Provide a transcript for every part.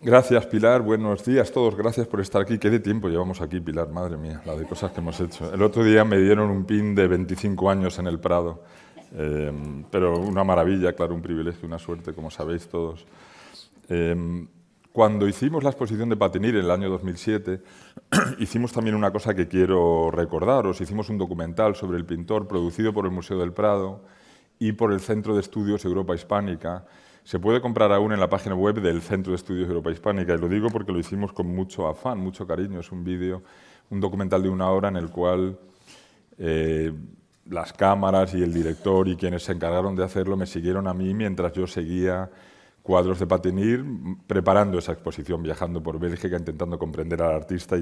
Gracias, Pilar. Buenos días a todos. Gracias por estar aquí. ¿Qué de tiempo llevamos aquí, Pilar? Madre mía, la de cosas que hemos hecho. El otro día me dieron un pin de 25 años en el Prado. Eh, pero una maravilla, claro, un privilegio, una suerte, como sabéis todos. Em, cuando hicimos la exposición de Patinir en el año 2007, hicimos también una cosa que quiero recordaros. Hicimos un documental sobre el pintor producido por el Museo del Prado y por el Centro de Estudios Europa Hispánica se puede comprar aún en la página web del Centro de Estudios Europa Hispánica, y lo digo porque lo hicimos con mucho afán, mucho cariño. Es un vídeo, un documental de una hora en el cual eh, las cámaras y el director y quienes se encargaron de hacerlo me siguieron a mí mientras yo seguía cuadros de Patinir preparando esa exposición, viajando por Bélgica, intentando comprender al artista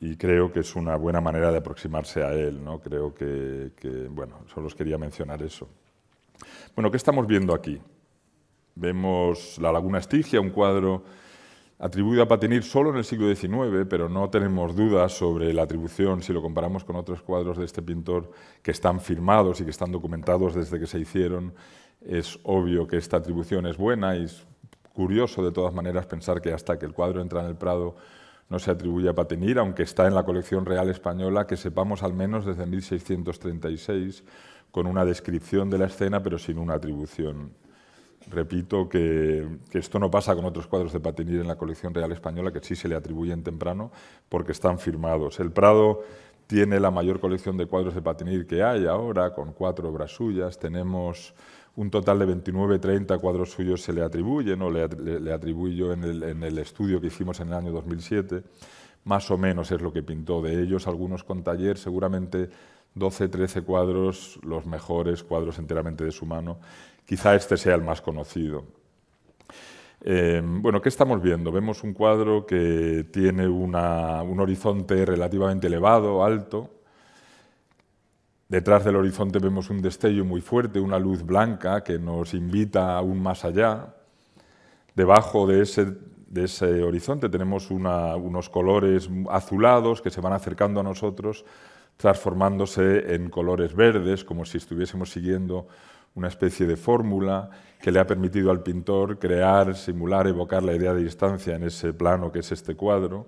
y, creo que es una buena manera de aproximarse a él. ¿no? Creo que, que, bueno, solo os quería mencionar eso. Bueno, ¿qué estamos viendo aquí? Vemos la Laguna Estigia, un cuadro atribuido a Patinir solo en el siglo XIX, pero no tenemos dudas sobre la atribución si lo comparamos con otros cuadros de este pintor que están firmados y que están documentados desde que se hicieron. Es obvio que esta atribución es buena y es curioso de todas maneras pensar que hasta que el cuadro entra en el Prado no se atribuye a Patinir, aunque está en la colección real española, que sepamos al menos desde 1636, con una descripción de la escena, pero sin una atribución Repito que, esto no pasa con otros cuadros de Patinir en la colección real española, que sí se le atribuyen temprano porque están firmados. El Prado tiene la mayor colección de cuadros de Patinir que hay ahora, con cuatro obras suyas. Tenemos un total de 29, 30 cuadros suyos se le atribuyen, o le, atribuyo en el estudio que hicimos en el año 2007. Más o menos es lo que pintó de ellos, algunos con taller, seguramente 12, 13 cuadros, los mejores cuadros enteramente de su mano, Quizá este sea el más conocido. Em, bueno, ¿qué estamos viendo? Vemos un cuadro que tiene un horizonte relativamente elevado, alto. Detrás del horizonte vemos un destello muy fuerte, una luz blanca que nos invita aún más allá. Debajo de ese, horizonte tenemos unos colores azulados que se van acercando a nosotros, transformándose en colores verdes, como si estuviésemos siguiendo una especie de fórmula que le ha permitido al pintor crear, simular, evocar la idea de distancia en ese plano que es este cuadro.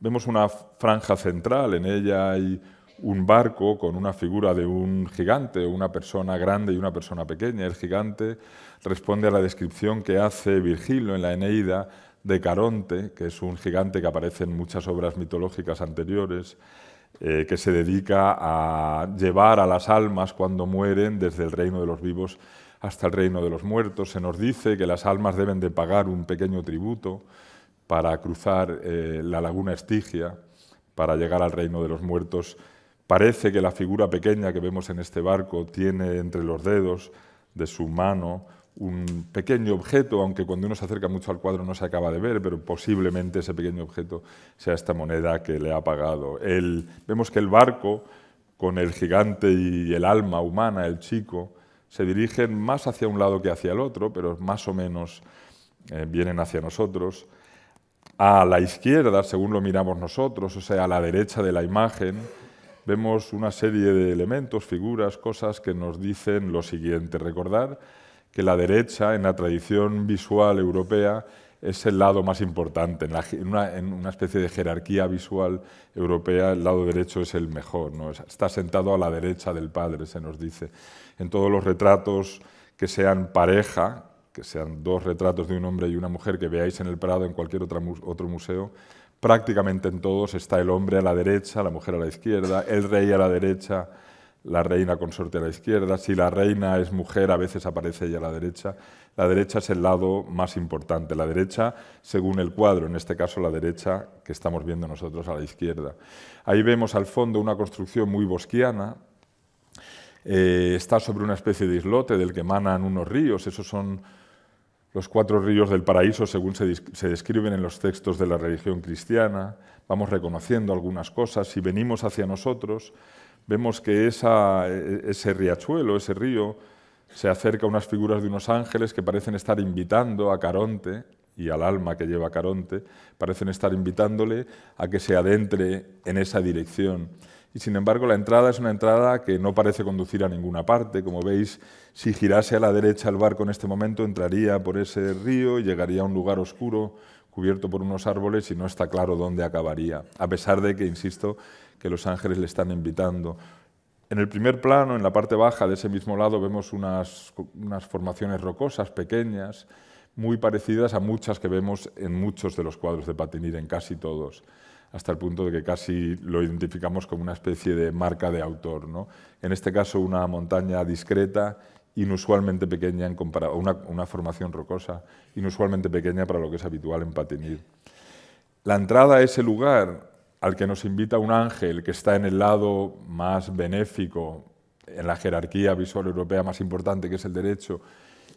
Vemos una franja central, en ella hay un barco con una figura de un gigante, una persona grande y una persona pequeña. El gigante responde a la descripción que hace Virgilio en la Eneida de Caronte, que es un gigante que aparece en muchas obras mitológicas anteriores. Eh, que se dedica a llevar a las almas cuando mueren desde el reino de los vivos hasta el reino de los muertos. Se nos dice que las almas deben de pagar un pequeño tributo para cruzar eh, la laguna Estigia, para llegar al reino de los muertos. Parece que la figura pequeña que vemos en este barco tiene entre los dedos de su mano un pequeño objeto, aunque cuando uno se acerca mucho al cuadro no se acaba de ver, pero posiblemente ese pequeño objeto sea esta moneda que le ha pagado. vemos que el barco, con el gigante y el alma humana, el chico, se dirigen más hacia un lado que hacia el otro, pero más o menos eh, vienen hacia nosotros. A la izquierda, según lo miramos nosotros, o sea, a la derecha de la imagen, vemos una serie de elementos, figuras, cosas que nos dicen lo siguiente. Recordar que la derecha en la tradición visual europea es el lado más importante. En, una, especie de jerarquía visual europea, el lado derecho es el mejor. ¿no? Está sentado a la derecha del padre, se nos dice. En todos los retratos que sean pareja, que sean dos retratos de un hombre y una mujer que veáis en el Prado, en cualquier otro museo, prácticamente en todos está el hombre a la derecha, la mujer a la izquierda, el rey a la derecha, la reina consorte a la izquierda, si la reina es mujer a veces aparece ella a la derecha. La derecha es el lado más importante, la derecha según el cuadro, en este caso la derecha que estamos viendo nosotros a la izquierda. Ahí vemos al fondo una construcción muy bosquiana, eh, está sobre una especie de islote del que emanan unos ríos, esos son los cuatro ríos del paraíso según se, se describen en los textos de la religión cristiana, vamos reconociendo algunas cosas, si venimos hacia nosotros, vemos que e, ese riachuelo, ese río, se acerca a unas figuras de unos ángeles que parecen estar invitando a Caronte y al alma que lleva Caronte, parecen estar invitándole a que se adentre en esa dirección. Y sin embargo, la entrada es una entrada que no parece conducir a ninguna parte. Como veis, si girase a la derecha el barco en este momento, entraría por ese río y llegaría a un lugar oscuro, cubierto por unos árboles, y no está claro dónde acabaría. A pesar de que, insisto, que los ángeles le están invitando. En el primer plano, en la parte baja de ese mismo lado, vemos unas, formaciones rocosas pequeñas, muy parecidas a muchas que vemos en muchos de los cuadros de Patinir, en casi todos, hasta el punto de que casi lo identificamos como una especie de marca de autor. ¿no? En este caso, una montaña discreta, inusualmente pequeña, en una, una formación rocosa, inusualmente pequeña para lo que es habitual en Patinir. La entrada a ese lugar al que nos invita un ángel que está en el lado más benéfico, en la jerarquía visual europea más importante, que es el derecho,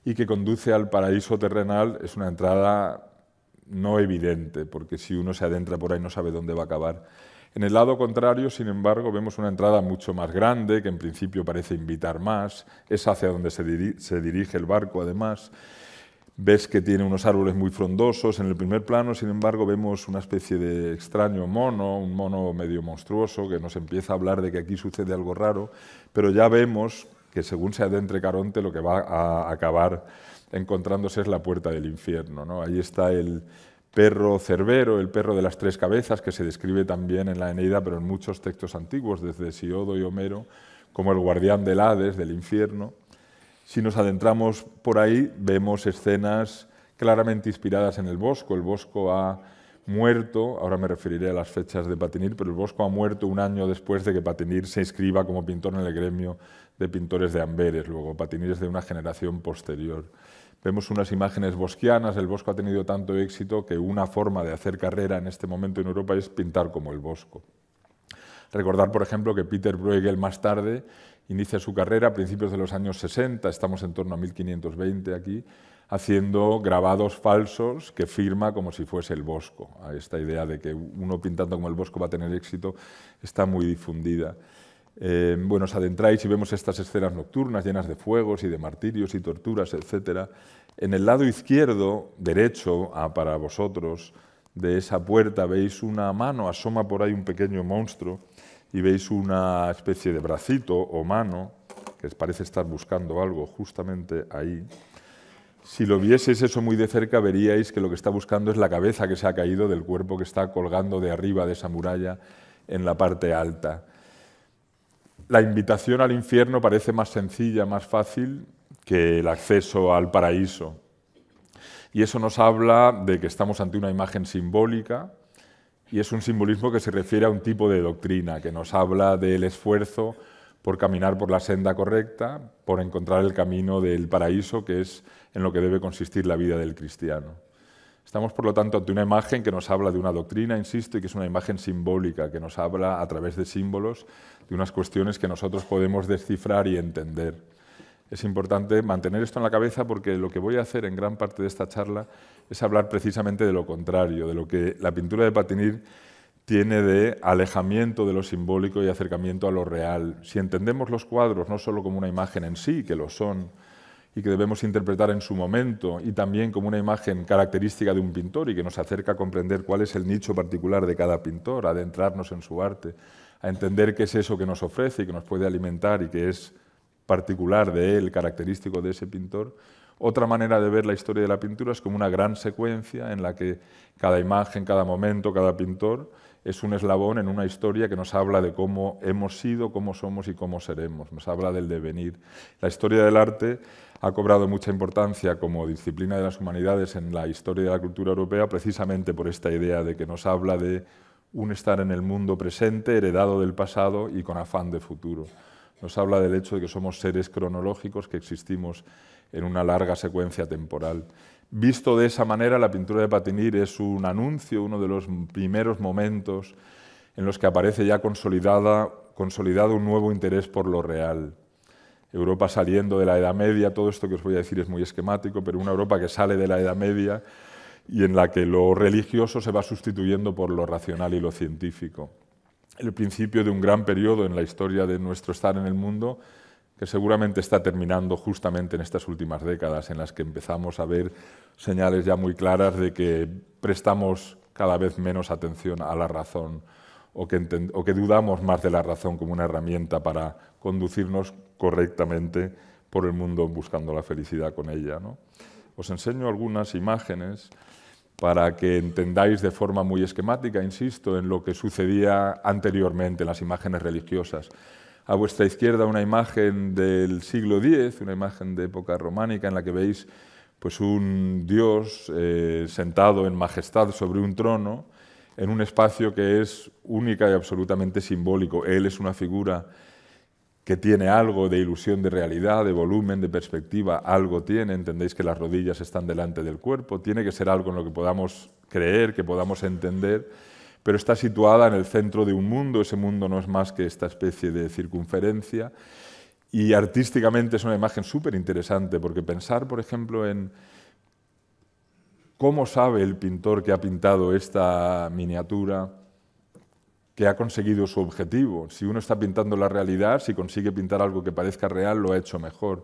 y que conduce al paraíso terrenal, es una entrada no evidente, porque si uno se adentra por ahí no sabe dónde va a acabar. En el lado contrario, sin embargo, vemos una entrada mucho más grande, que en principio parece invitar más, es hacia donde se, dirige el barco además, Ves que tiene unos árboles muy frondosos. En el primer plano, sin embargo, vemos una especie de extraño mono, un mono medio monstruoso, que nos empieza a hablar de que aquí sucede algo raro, pero ya vemos que según se adentre Caronte, lo que va a acabar encontrándose es la puerta del infierno. ¿no? Ahí está el perro cerbero, el perro de las tres cabezas, que se describe también en la Eneida, pero en muchos textos antiguos, desde Siodo y Homero, como el guardián del Hades, del infierno. Si nos adentramos por ahí, vemos escenas claramente inspiradas en el Bosco. El Bosco ha muerto, ahora me referiré a las fechas de Patinir, pero el Bosco ha muerto un año después de que Patinir se inscriba como pintor en el gremio de pintores de Amberes. Luego, Patinir es de una generación posterior. Vemos unas imágenes bosquianas, el Bosco ha tenido tanto éxito que una forma de hacer carrera en este momento en Europa es pintar como el Bosco. Recordar, por ejemplo, que Peter Bruegel más tarde inicia su carrera a principios de los años 60, estamos en torno a 1520 aquí, haciendo grabados falsos que firma como si fuese el Bosco. Esta idea de que uno pintando como el Bosco va a tener éxito está muy difundida. Eh, bueno, os adentráis y vemos estas escenas nocturnas llenas de fuegos y de martirios y torturas, etc. En el lado izquierdo, derecho ah, para vosotros, de esa puerta veis una mano, asoma por ahí un pequeño monstruo y veis una especie de bracito o mano que parece estar buscando algo justamente ahí, si lo vieseis eso muy de cerca, veríais que lo que está buscando es la cabeza que se ha caído del cuerpo que está colgando de arriba de esa muralla en la parte alta. La invitación al infierno parece más sencilla, más fácil que el acceso al paraíso. Y eso nos habla de que estamos ante una imagen simbólica, y es un simbolismo que se refiere a un tipo de doctrina que nos habla del esfuerzo por caminar por la senda correcta, por encontrar el camino del paraíso, que es en lo que debe consistir la vida del cristiano. Estamos, por lo tanto, ante una imagen que nos habla de una doctrina, insisto, y que es una imagen simbólica, que nos habla a través de símbolos de unas cuestiones que nosotros podemos descifrar y entender es importante mantener esto en la cabeza porque lo que voy a hacer en gran parte de esta charla es hablar precisamente de lo contrario, de lo que la pintura de Patinir tiene de alejamiento de lo simbólico y acercamiento a lo real. Si entendemos los cuadros no solo como una imagen en sí, que lo son, y que debemos interpretar en su momento, y también como una imagen característica de un pintor y que nos acerca a comprender cuál es el nicho particular de cada pintor, a adentrarnos en su arte, a entender qué es eso que nos ofrece y que nos puede alimentar y que es particular de él, característico de ese pintor. Otra manera de ver la historia de la pintura es como una gran secuencia en la que cada imagen, cada momento, cada pintor es un eslabón en una historia que nos habla de cómo hemos sido, cómo somos y cómo seremos, nos habla del devenir. La historia del arte ha cobrado mucha importancia como disciplina de las humanidades en la historia de la cultura europea precisamente por esta idea de que nos habla de un estar en el mundo presente, heredado del pasado y con afán de futuro nos habla del hecho de que somos seres cronológicos, que existimos en una larga secuencia temporal. Visto de esa manera, la pintura de Patinir es un anuncio, uno de los primeros momentos en los que aparece ya consolidada, consolidado un nuevo interés por lo real. Europa saliendo de la Edad Media, todo esto que os voy a decir es muy esquemático, pero una Europa que sale de la Edad Media y en la que lo religioso se va sustituyendo por lo racional y lo científico el principio de un gran periodo en la historia de nuestro estar en el mundo que seguramente está terminando justamente en estas últimas décadas en las que empezamos a ver señales ya muy claras de que prestamos cada vez menos atención a la razón o que, dudamos más de la razón como una herramienta para conducirnos correctamente por el mundo buscando la felicidad con ella. Os enseño algunas imágenes para que entendáis de forma muy esquemática, insisto, en lo que sucedía anteriormente en las imágenes religiosas. A vuestra izquierda una imagen del siglo X, una imagen de época románica en la que veis pues, un dios eh, sentado en majestad sobre un trono en un espacio que es única y absolutamente simbólico. Él es una figura que tiene algo de ilusión de realidad, de volumen, de perspectiva, algo tiene, entendéis que las rodillas están delante del cuerpo, tiene que ser algo en lo que podamos creer, que podamos entender, pero está situada en el centro de un mundo, ese mundo no es más que esta especie de circunferencia, y artísticamente es una imagen súper interesante, porque pensar, por ejemplo, en cómo sabe el pintor que ha pintado esta miniatura, que ha conseguido su objetivo. Si uno está pintando la realidad, si consigue pintar algo que parezca real, lo ha hecho mejor.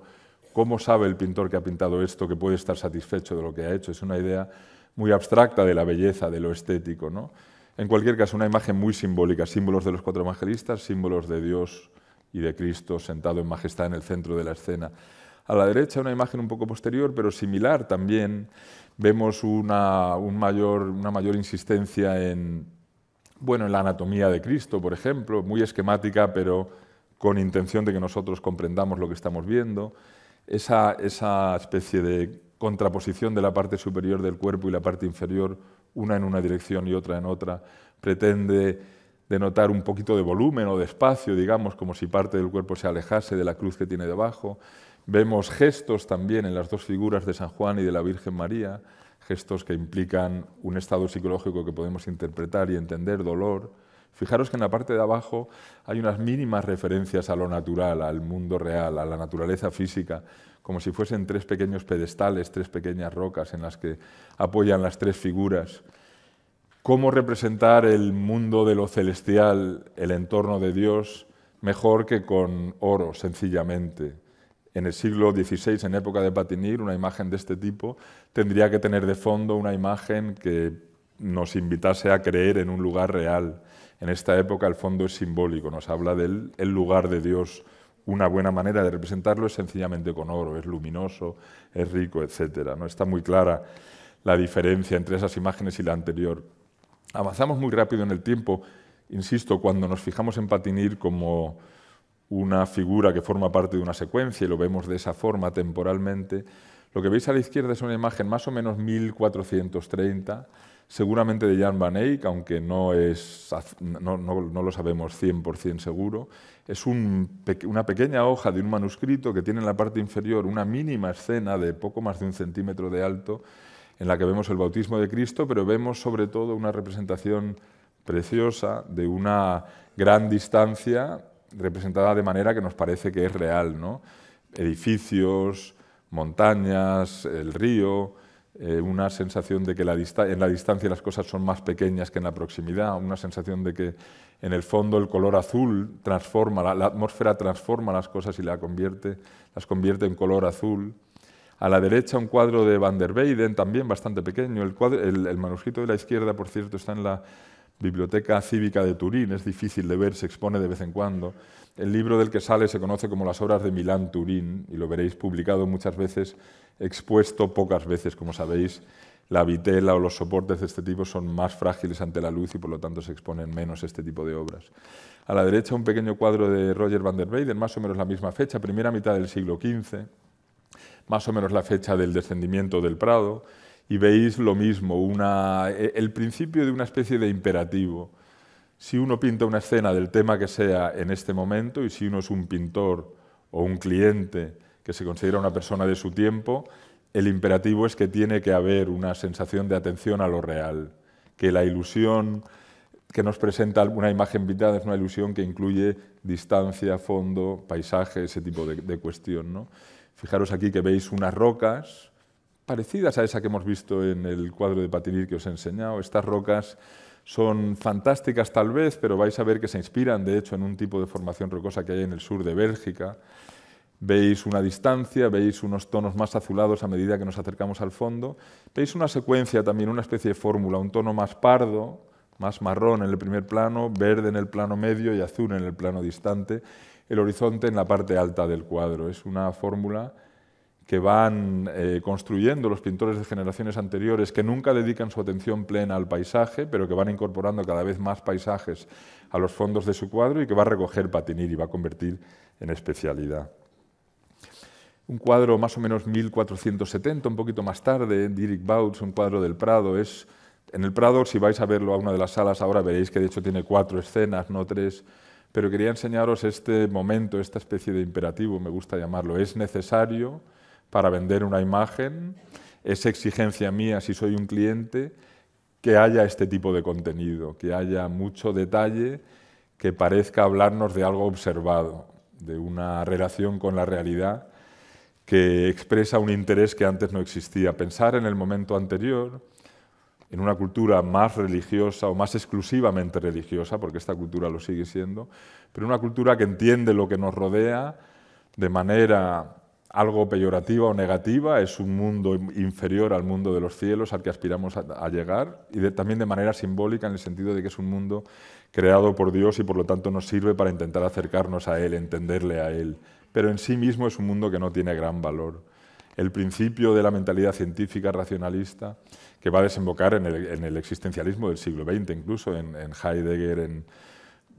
¿Cómo sabe el pintor que ha pintado esto que puede estar satisfecho de lo que ha hecho? Es una idea muy abstracta de la belleza, de lo estético. En cualquier caso, una imagen muy simbólica, símbolos de los cuatro evangelistas, símbolos de Dios y de Cristo sentado en majestad en el centro de la escena. A la derecha una imagen un poco posterior, pero similar también. Vemos mayor, una mayor insistencia en, bueno, en la anatomía de Cristo, por ejemplo, muy esquemática, pero con intención de que nosotros comprendamos lo que estamos viendo, esa, especie de contraposición de la parte superior del cuerpo y la parte inferior, una en una dirección y otra en otra, pretende denotar un poquito de volumen o de espacio, digamos, como si parte del cuerpo se alejase de la cruz que tiene debajo. Vemos gestos también en las dos figuras de San Juan y de la Virgen María gestos que implican un estado psicológico que podemos interpretar y entender, dolor. Fijaros que en la parte de abajo hay unas mínimas referencias a lo natural, al mundo real, a la naturaleza física, como si fuesen tres pequeños pedestales, tres pequeñas rocas en las que apoyan las tres figuras. Cómo representar el mundo de lo celestial, el entorno de Dios, mejor que con oro, sencillamente en el siglo XVI, en época de Patinir, una imagen de este tipo tendría que tener de fondo una imagen que nos invitase a creer en un lugar real. En esta época el fondo es simbólico, nos habla del lugar de Dios. Una buena manera de representarlo es sencillamente con oro, es luminoso, es rico, etc. ¿no? Está muy clara la diferencia entre esas imágenes y la anterior. Avanzamos muy rápido en el tiempo, insisto, cuando nos fijamos en Patinir como una figura que forma parte de una secuencia y lo vemos de esa forma temporalmente, lo que veis a la izquierda es una imagen más o menos 1430, seguramente de Jan van Eyck, aunque no, es, no, lo sabemos 100% seguro. Es una pequeña hoja de un manuscrito que tiene en la parte inferior una mínima escena de poco más de un centímetro de alto en la que vemos el bautismo de Cristo, pero vemos sobre todo una representación preciosa de una gran distancia representada de manera que nos parece que es real, ¿no? Edificios, montañas, el río, eh, una sensación de que en la distancia las cosas son más pequeñas que en la proximidad, una sensación de que en el fondo el color azul transforma, la, atmósfera transforma las cosas y convierte, las convierte en color azul. A la derecha un cuadro de Van der Weyden, también bastante pequeño. el manuscrito de la izquierda, por cierto, está en la Biblioteca Cívica de Turín, es difícil de ver, se expone de vez en cuando. El libro del que sale se conoce como Las obras de Milán Turín y lo veréis publicado muchas veces, expuesto pocas veces, como sabéis. La vitela o los soportes de este tipo son más frágiles ante la luz y por lo tanto se exponen menos este tipo de obras. A la derecha un pequeño cuadro de Roger van der Weyden, más o menos la misma fecha, primera mitad del siglo XV, más o menos la fecha del descendimiento del Prado, y veis lo mismo, e, el principio de una especie de imperativo. Si uno pinta una escena del tema que sea en este momento y si uno es un pintor o un cliente que se considera una persona de su tiempo, el imperativo es que tiene que haber una sensación de atención a lo real, que la ilusión que nos presenta una imagen pintada es una ilusión que incluye distancia, fondo, paisaje, ese tipo de, cuestión. Fijaros aquí que veis unas rocas, parecidas a esa que hemos visto en el cuadro de Patinir que os he enseñado. Estas rocas son fantásticas tal vez, pero vais a ver que se inspiran, de hecho, en un tipo de formación rocosa que hay en el sur de Bélgica. Veis una distancia, veis unos tonos más azulados a medida que nos acercamos al fondo. Veis una secuencia también, una especie de fórmula, un tono más pardo, más marrón en el primer plano, verde en el plano medio y azul en el plano distante. El horizonte en la parte alta del cuadro. Es una fórmula que van eh, construyendo los pintores de generaciones anteriores, que nunca dedican su atención plena al paisaje, pero que van incorporando cada vez más paisajes a los fondos de su cuadro y que va a recoger Patinir y va a convertir en especialidad. Un cuadro más o menos 1470, un poquito más tarde, Dirk Bouts, un cuadro del Prado, es... En el Prado, si vais a verlo a una de las salas ahora, veréis que de hecho tiene cuatro escenas, no tres, pero quería enseñaros este momento, esta especie de imperativo, me gusta llamarlo. Es necesario para vender una imagen, es exigencia mía si soy un cliente que haya este tipo de contenido, que haya mucho detalle, que parezca hablarnos de algo observado, de una relación con la realidad que expresa un interés que antes no existía. Pensar en el momento anterior, en una cultura más religiosa o más exclusivamente religiosa, porque esta cultura lo sigue siendo, pero una cultura que entiende lo que nos rodea de manera algo peyorativa o negativa, es un mundo inferior al mundo de los cielos al que aspiramos a, llegar y también de manera simbólica en el sentido de que es un mundo creado por Dios y por lo tanto nos sirve para intentar acercarnos a Él, entenderle a Él, pero en sí mismo es un mundo que no tiene gran valor. El principio de la mentalidad científica racionalista, que va a desembocar en el, existencialismo del siglo XX, incluso en Heidegger, en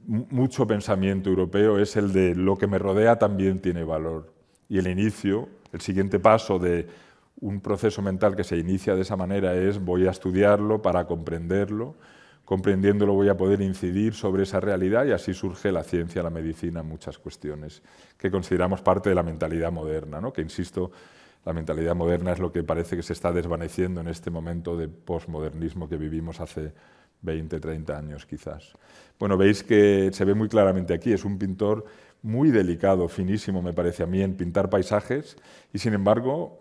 mucho pensamiento europeo, es el de lo que me rodea también tiene valor y el inicio, el siguiente paso de un proceso mental que se inicia de esa manera es voy a estudiarlo para comprenderlo, comprendiéndolo voy a poder incidir sobre esa realidad y así surge la ciencia, la medicina, muchas cuestiones que consideramos parte de la mentalidad moderna, ¿no? que insisto, la mentalidad moderna es lo que parece que se está desvaneciendo en este momento de posmodernismo que vivimos hace 20, 30 años quizás. Bueno, veis que se ve muy claramente aquí, es un pintor muy delicado, finísimo, me parece a mí, en pintar paisajes y, sin embargo,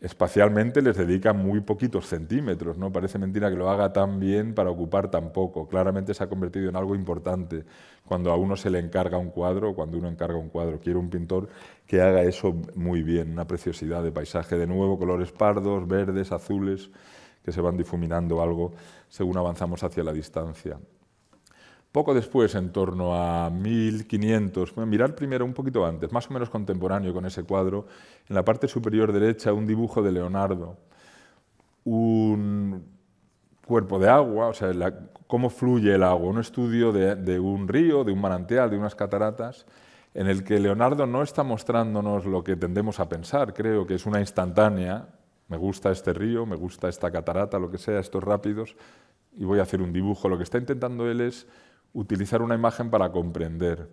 espacialmente les dedica muy poquitos centímetros, ¿no? Parece mentira que lo haga tan bien para ocupar tan poco. Claramente se ha convertido en algo importante cuando a uno se le encarga un cuadro, cuando uno encarga un cuadro. Quiero un pintor que haga eso muy bien, una preciosidad de paisaje. De nuevo, colores pardos, verdes, azules, que se van difuminando algo según avanzamos hacia la distancia. Poco después, en torno a 1500, a mirar primero un poquito antes, más o menos contemporáneo con ese cuadro, en la parte superior derecha un dibujo de Leonardo, un cuerpo de agua, o sea, cómo fluye el agua, un estudio de, de un río, de un manantial, de unas cataratas, en el que Leonardo no está mostrándonos lo que tendemos a pensar, creo que es una instantánea, me gusta este río, me gusta esta catarata, lo que sea, estos rápidos, y voy a hacer un dibujo. Lo que está intentando él es utilizar una imagen para comprender.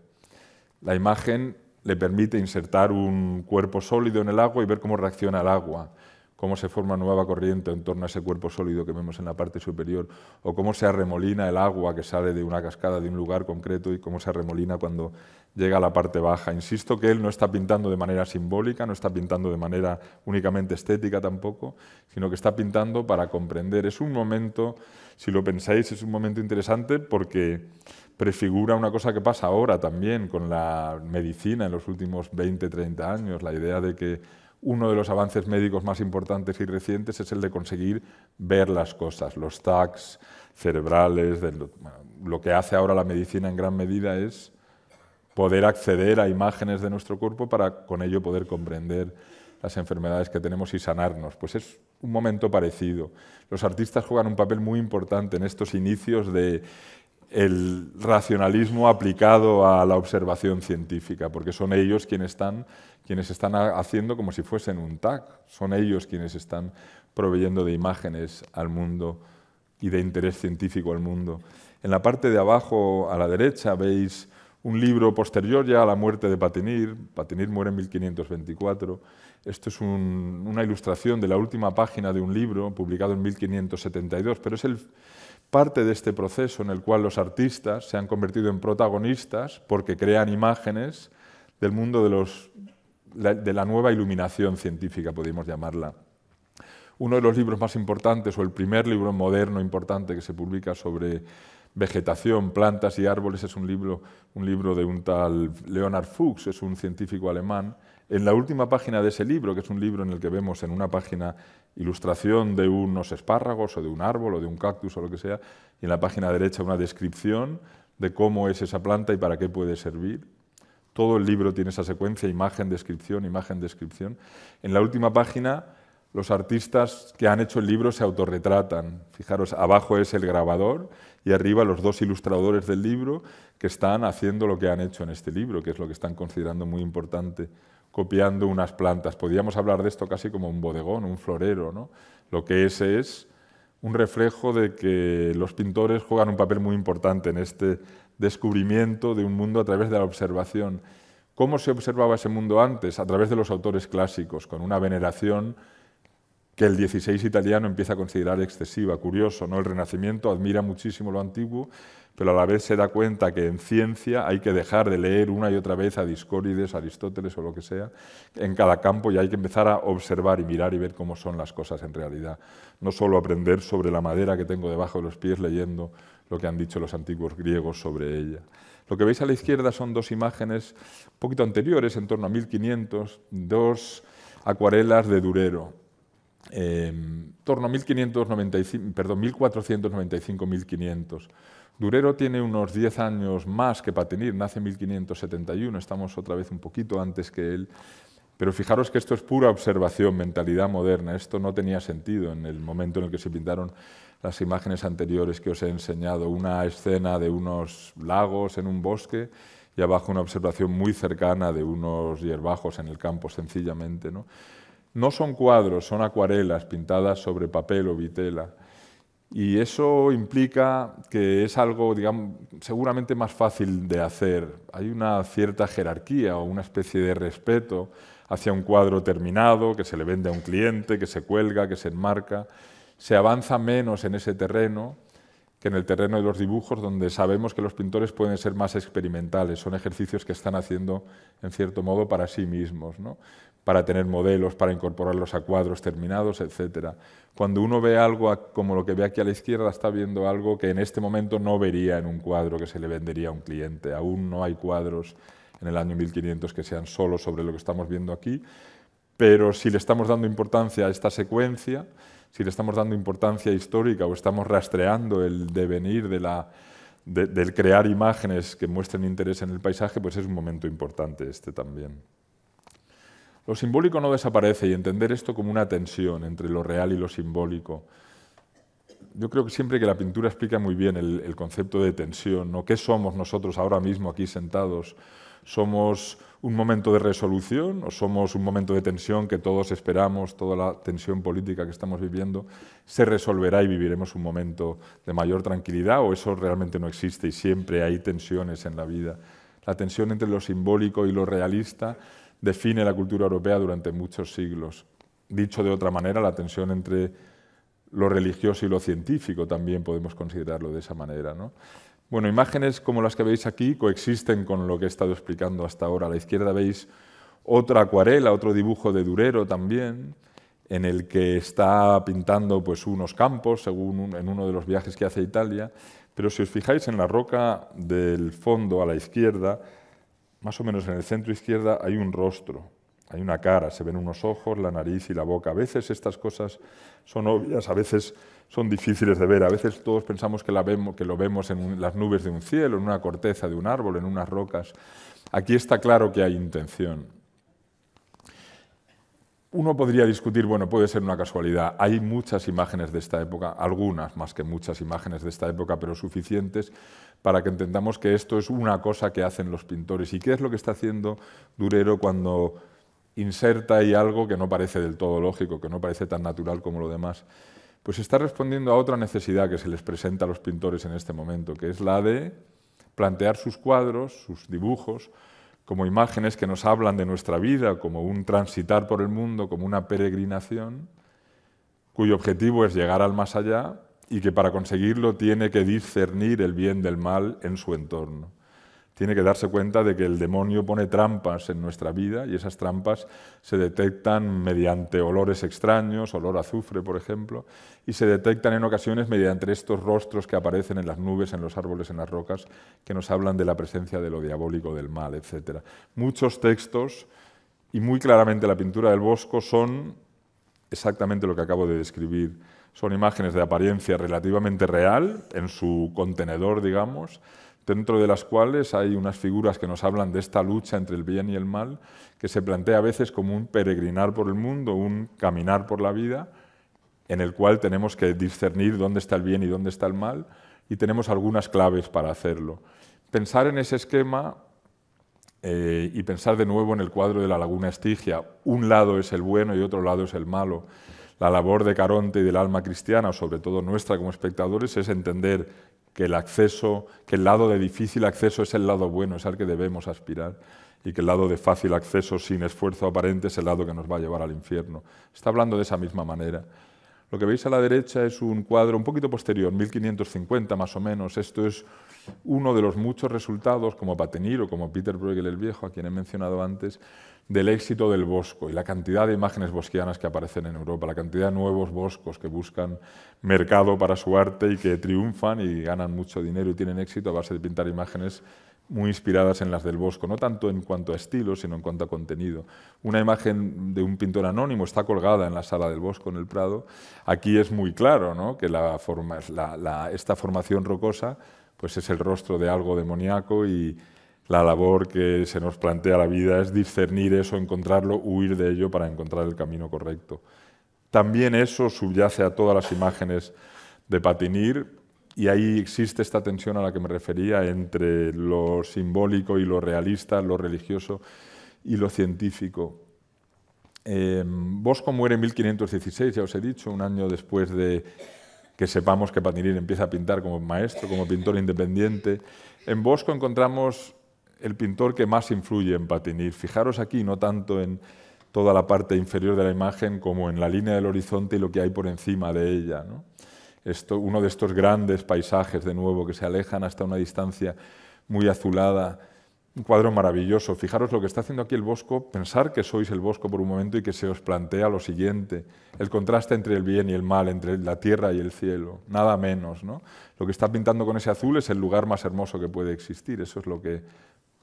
La imagen le permite insertar un cuerpo sólido en el agua y ver cómo reacciona el agua cómo se forma nueva corriente en torno a ese cuerpo sólido que vemos en la parte superior, o cómo se arremolina el agua que sale de una cascada de un lugar concreto y cómo se arremolina cuando llega a la parte baja. Insisto que él no está pintando de manera simbólica, no está pintando de manera únicamente estética tampoco, sino que está pintando para comprender. Es un momento, si lo pensáis, es un momento interesante porque prefigura una cosa que pasa ahora también con la medicina en los últimos 20, 30 años, la idea de que uno de los avances médicos más importantes y recientes es el de conseguir ver las cosas, los tags cerebrales, lo que hace ahora la medicina en gran medida es poder acceder a imágenes de nuestro cuerpo para con ello poder comprender las enfermedades que tenemos y sanarnos. Pues es un momento parecido. Los artistas juegan un papel muy importante en estos inicios de el racionalismo aplicado a la observación científica, porque son ellos quienes están, quienes están haciendo como si fuesen un TAC, son ellos quienes están proveyendo de imágenes al mundo y de interés científico al mundo. En la parte de abajo, a la derecha, veis un libro posterior ya a la muerte de Patinir. Patinir muere en 1524. Esto es una ilustración de la última página de un libro publicado en 1572, pero es el, parte de este proceso en el cual los artistas se han convertido en protagonistas porque crean imágenes del mundo de, los, de la nueva iluminación científica, podemos llamarla. Uno de los libros más importantes, o el primer libro moderno importante que se publica sobre vegetación, plantas y árboles, es un libro, un libro de un tal Leonard Fuchs, es un científico alemán. En la última página de ese libro, que es un libro en el que vemos en una página ilustración de unos espárragos o de un árbol o de un cactus o lo que sea, y en la página derecha una descripción de cómo es esa planta y para qué puede servir. Todo el libro tiene esa secuencia, imagen, descripción, imagen, descripción. En la última página, los artistas que han hecho el libro se autorretratan. Fijaros, abajo es el grabador y arriba los dos ilustradores del libro que están haciendo lo que han hecho en este libro, que es lo que están considerando muy importante copiando unas plantas. Podríamos hablar de esto casi como un bodegón, un florero. Lo que es es un reflejo de que los pintores juegan un papel muy importante en este descubrimiento de un mundo a través de la observación. ¿Cómo se observaba ese mundo antes? A través de los autores clásicos, con una veneración que el 16 italiano empieza a considerar excesiva, curioso, ¿no? El Renacimiento admira muchísimo lo antiguo, pero a la vez se da cuenta que en ciencia hay que dejar de leer una y otra vez a Discórides, Aristóteles o lo que sea, en cada campo y hay que empezar a observar y mirar y ver cómo son las cosas en realidad. No solo aprender sobre la madera que tengo debajo de los pies leyendo lo que han dicho los antiguos griegos sobre ella. Lo que veis a la izquierda son dos imágenes un poquito anteriores, en torno a 1500, dos acuarelas de Durero. en em, torno a 1495-1500 Durero tiene unos 10 años más que Patinir, nace en 1571, estamos otra vez un poquito antes que él, pero fijaros que esto es pura observación, mentalidad moderna, esto no tenía sentido en el momento en el que se pintaron las imágenes anteriores que os he enseñado, una escena de unos lagos en un bosque y abajo una observación muy cercana de unos hierbajos en el campo, sencillamente. no son cuadros, son acuarelas pintadas sobre papel o vitela. Y eso implica que es algo, digamos, seguramente más fácil de hacer. Hay una cierta jerarquía o una especie de respeto hacia un cuadro terminado, que se le vende a un cliente, que se cuelga, que se enmarca. Se avanza menos en ese terreno que en el terreno de los dibujos, donde sabemos que los pintores pueden ser más experimentales, son ejercicios que están haciendo, en cierto modo, para sí mismos. ¿no? para tener modelos, para incorporarlos a cuadros terminados, etc. Cuando uno ve algo como lo que ve aquí a la izquierda, está viendo algo que en este momento no vería en un cuadro que se le vendería a un cliente. Aún no hay cuadros en el año 1500 que sean solo sobre lo que estamos viendo aquí, pero si le estamos dando importancia a esta secuencia, si le estamos dando importancia histórica o estamos rastreando el devenir del crear imágenes que muestren interés en el paisaje, pues es un momento importante este también. Lo simbólico no desaparece y entender esto como una tensión entre lo real y lo simbólico. Yo creo que siempre que la pintura explica muy bien el, concepto de tensión, ¿no? ¿Qué somos nosotros ahora mismo aquí sentados? ¿Somos un momento de resolución o somos un momento de tensión que todos esperamos, toda la tensión política que estamos viviendo, se resolverá y viviremos un momento de mayor tranquilidad o eso realmente no existe y siempre hay tensiones en la vida? La tensión entre lo simbólico y lo realista define la cultura europea durante muchos siglos. Dicho de otra manera, la tensión entre lo religioso y lo científico también podemos considerarlo de esa manera. Bueno, imágenes como las que veis aquí coexisten con lo que he estado explicando hasta ahora. A la izquierda veis otra acuarela, otro dibujo de Durero también, en el que está pintando pues, unos campos según en uno de los viajes que hace a Italia. Pero si os fijáis en la roca del fondo a la izquierda, más o menos en el centro izquierda, hay un rostro, hay una cara, se ven unos ojos, la nariz y la boca. A veces estas cosas son obvias, a veces son difíciles de ver, a veces todos pensamos que, la vemos, que lo vemos en las nubes de un cielo, en una corteza de un árbol, en unas rocas. Aquí está claro que hay intención uno podría discutir, bueno, puede ser una casualidad. Hay muchas imágenes de esta época, algunas más que muchas imágenes de esta época, pero suficientes para que entendamos que esto es una cosa que hacen los pintores. ¿Y qué es lo que está haciendo Durero cuando inserta ahí algo que no parece del todo lógico, que no parece tan natural como lo demás? Pues está respondiendo a otra necesidad que se les presenta a los pintores en este momento, que es la de plantear sus cuadros, sus dibujos, como imágenes que nos hablan de nuestra vida, como un transitar por el mundo, como una peregrinación, cuyo objetivo es llegar al más allá y que para conseguirlo tiene que discernir el bien del mal en su entorno tiene que darse cuenta de que el demonio pone trampas en nuestra vida y esas trampas se detectan mediante olores extraños, olor a azufre, por ejemplo, y se detectan en ocasiones mediante estos rostros que aparecen en las nubes, en los árboles, en las rocas, que nos hablan de la presencia de lo diabólico, del mal, etc. Muchos textos y muy claramente la pintura del bosco son exactamente lo que acabo de describir. Son imágenes de apariencia relativamente real en su contenedor, digamos, dentro de las cuales hay unas figuras que nos hablan de esta lucha entre el bien y el mal, que se plantea a veces como un peregrinar por el mundo, un caminar por la vida, en el cual tenemos que discernir dónde está el bien y dónde está el mal, y tenemos algunas claves para hacerlo. Pensar en ese esquema eh, y pensar de nuevo en el cuadro de la laguna estigia. Un lado es el bueno y otro lado es el malo. La labor de Caronte y del alma cristiana, sobre todo nuestra como espectadores, es entender que el acceso, que el lado de difícil acceso es el lado bueno, es al que debemos aspirar, y que el lado de fácil acceso sin esfuerzo aparente es el lado que nos va a llevar al infierno. Está hablando de esa misma manera. Lo que veis a la derecha es un cuadro un poquito posterior, 1550 más o menos. Esto es uno de los muchos resultados, como Patenir o como Peter Bruegel el Viejo, a quien he mencionado antes, del éxito del bosco y la cantidad de imágenes bosquianas que aparecen en Europa, la cantidad de nuevos boscos que buscan mercado para su arte y que triunfan y ganan mucho dinero y tienen éxito a base de pintar imágenes muy inspiradas en las del Bosco, no tanto en cuanto a estilo, sino en cuanto a contenido. Una imagen de un pintor anónimo está colgada en la sala del Bosco, en el Prado. Aquí es muy claro que esta formación rocosa pues es el rostro de algo demoníaco y, la labor que se nos plantea la vida es discernir eso, encontrarlo, huir de ello para encontrar el camino correcto. También eso subyace a todas las imágenes de Patinir y ahí existe esta tensión a la que me refería entre lo simbólico y lo realista, lo religioso y lo científico. Em, Bosco muere en 1516, ya os he dicho, un año después de que sepamos que Patinir empieza a pintar como maestro, como pintor independiente. En Bosco encontramos el pintor que más influye en Patinir. Fijaros aquí, no tanto en toda la parte inferior de la imagen como en la línea del horizonte y lo que hay por encima de ella. Esto, uno de estos grandes paisajes, de nuevo, que se alejan hasta una distancia muy azulada. Un cuadro maravilloso. Fijaros lo que está haciendo aquí el Bosco, pensar que sois el Bosco por un momento y que se os plantea lo siguiente, el contraste entre el bien y el mal, entre la tierra y el cielo, nada menos. ¿no? Lo que está pintando con ese azul es el lugar más hermoso que puede existir, eso es lo que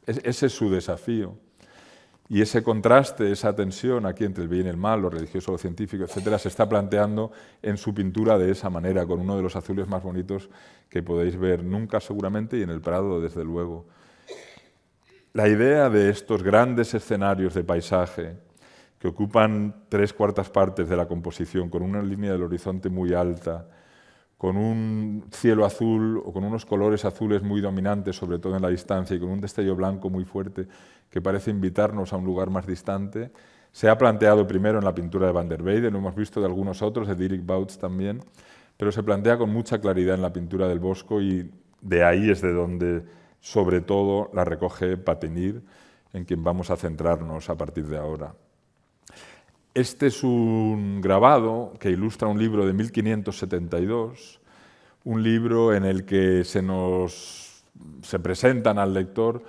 ese es su desafío. Y ese contraste, esa tensión aquí entre el bien y el mal, lo religioso, lo científico, etcétera, se está planteando en su pintura de esa manera, con uno de los azules más bonitos que podéis ver nunca seguramente y en el Prado, desde luego. La idea de estos grandes escenarios de paisaje, que ocupan tres cuartas partes de la composición, con una línea del horizonte muy alta, con un cielo azul o con unos colores azules muy dominantes, sobre todo en la distancia, y con un destello blanco muy fuerte que parece invitarnos a un lugar más distante, se ha planteado primero en la pintura de Van der Weyden, lo hemos visto de algunos otros, de Dirk Bouts también, pero se plantea con mucha claridad en la pintura del Bosco y de ahí es de donde sobre todo la recoge Patenir, en quien vamos a centrarnos a partir de ahora. Este es un grabado que ilustra un libro de 1572, un libro en el que se nos se presentan al lector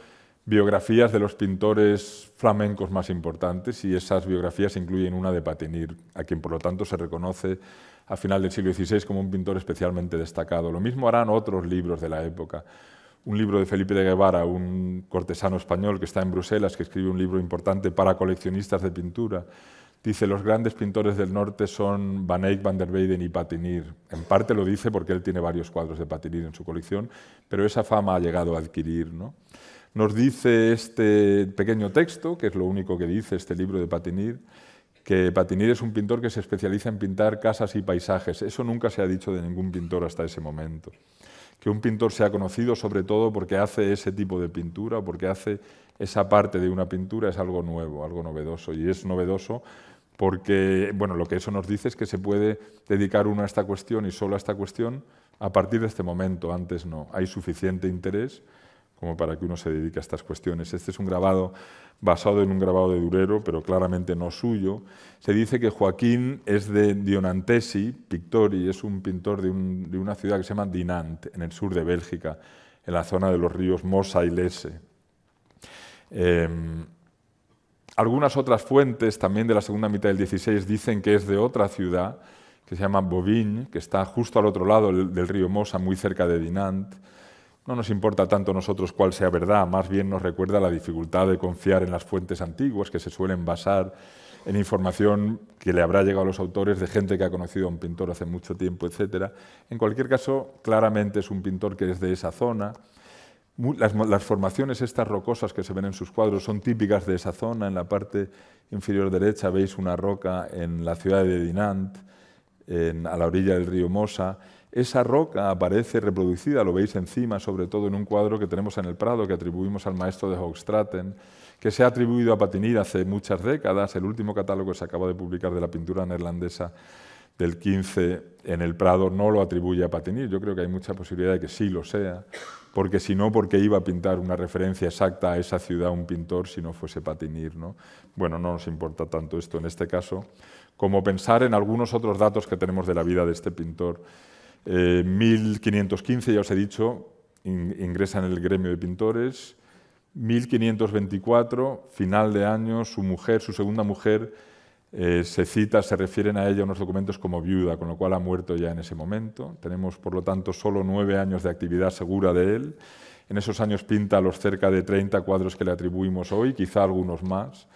biografías de los pintores flamencos más importantes y esas biografías incluyen una de Patinir, a quien por lo tanto se reconoce a final del siglo XVI como un pintor especialmente destacado. Lo mismo harán otros libros de la época. Un libro de Felipe de Guevara, un cortesano español que está en Bruselas, que escribe un libro importante para coleccionistas de pintura Dice, los grandes pintores del norte son Van Eyck, Van der Weyden y Patinir. En parte lo dice porque él tiene varios cuadros de Patinir en su colección, pero esa fama ha llegado a adquirir. ¿no? Nos dice este pequeño texto, que es lo único que dice este libro de Patinir, que Patinir es un pintor que se especializa en pintar casas y paisajes. Eso nunca se ha dicho de ningún pintor hasta ese momento. Que un pintor sea conocido sobre todo porque hace ese tipo de pintura, porque hace esa parte de una pintura, es algo nuevo, algo novedoso. Y es novedoso porque, bueno, lo que eso nos dice es que se puede dedicar uno a esta cuestión y solo a esta cuestión a partir de este momento, antes no. Hay suficiente interés como para que uno se dedique a estas cuestiones. Este es un grabado basado en un grabado de Durero, pero claramente no suyo. Se dice que Joaquín es de Dionantesi, Pictori, es un pintor de, una ciudad que se llama Dinant, en el sur de Bélgica, en la zona de los ríos Mosa y Lesse. Eh, em, algunas otras fuentes también de la segunda mitad del 16 dicen que es de otra ciudad que se llama Bovigne, que está justo al otro lado del río Mosa, muy cerca de Dinant. No nos importa tanto a nosotros cuál sea verdad, más bien nos recuerda la dificultad de confiar en las fuentes antiguas que se suelen basar en información que le habrá llegado a los autores de gente que ha conocido a un pintor hace mucho tiempo, etc. En cualquier caso, claramente es un pintor que es de esa zona, las, formaciones estas rocosas que se ven en sus cuadros son típicas de esa zona. En la parte inferior derecha veis una roca en la ciudad de Dinant, a la orilla del río Mosa. Esa roca aparece reproducida, lo veis encima, sobre todo en un cuadro que tenemos en el Prado, que atribuimos al maestro de Hoogstraten, que se ha atribuido a Patinir hace muchas décadas. El último catálogo que se acaba de publicar de la pintura neerlandesa del 15 en el Prado no lo atribuye a Patinir. Yo creo que hay mucha posibilidad de que sí lo sea, porque si no, ¿por qué iba a pintar una referencia exacta a esa ciudad un pintor si no fuese Patinir? ¿no? Bueno, no nos importa tanto esto en este caso, como pensar en algunos otros datos que tenemos de la vida de este pintor. 1515, eh, ya os he dicho, ingresa en el gremio de pintores. 1524, final de año, su mujer, su segunda mujer, eh, se cita, se refieren a ella unos documentos como viuda, con lo cual ha muerto ya en ese momento. Tenemos, por lo tanto, solo nueve años de actividad segura de él. En esos años pinta los cerca de 30 cuadros que le atribuimos hoy, quizá algunos más.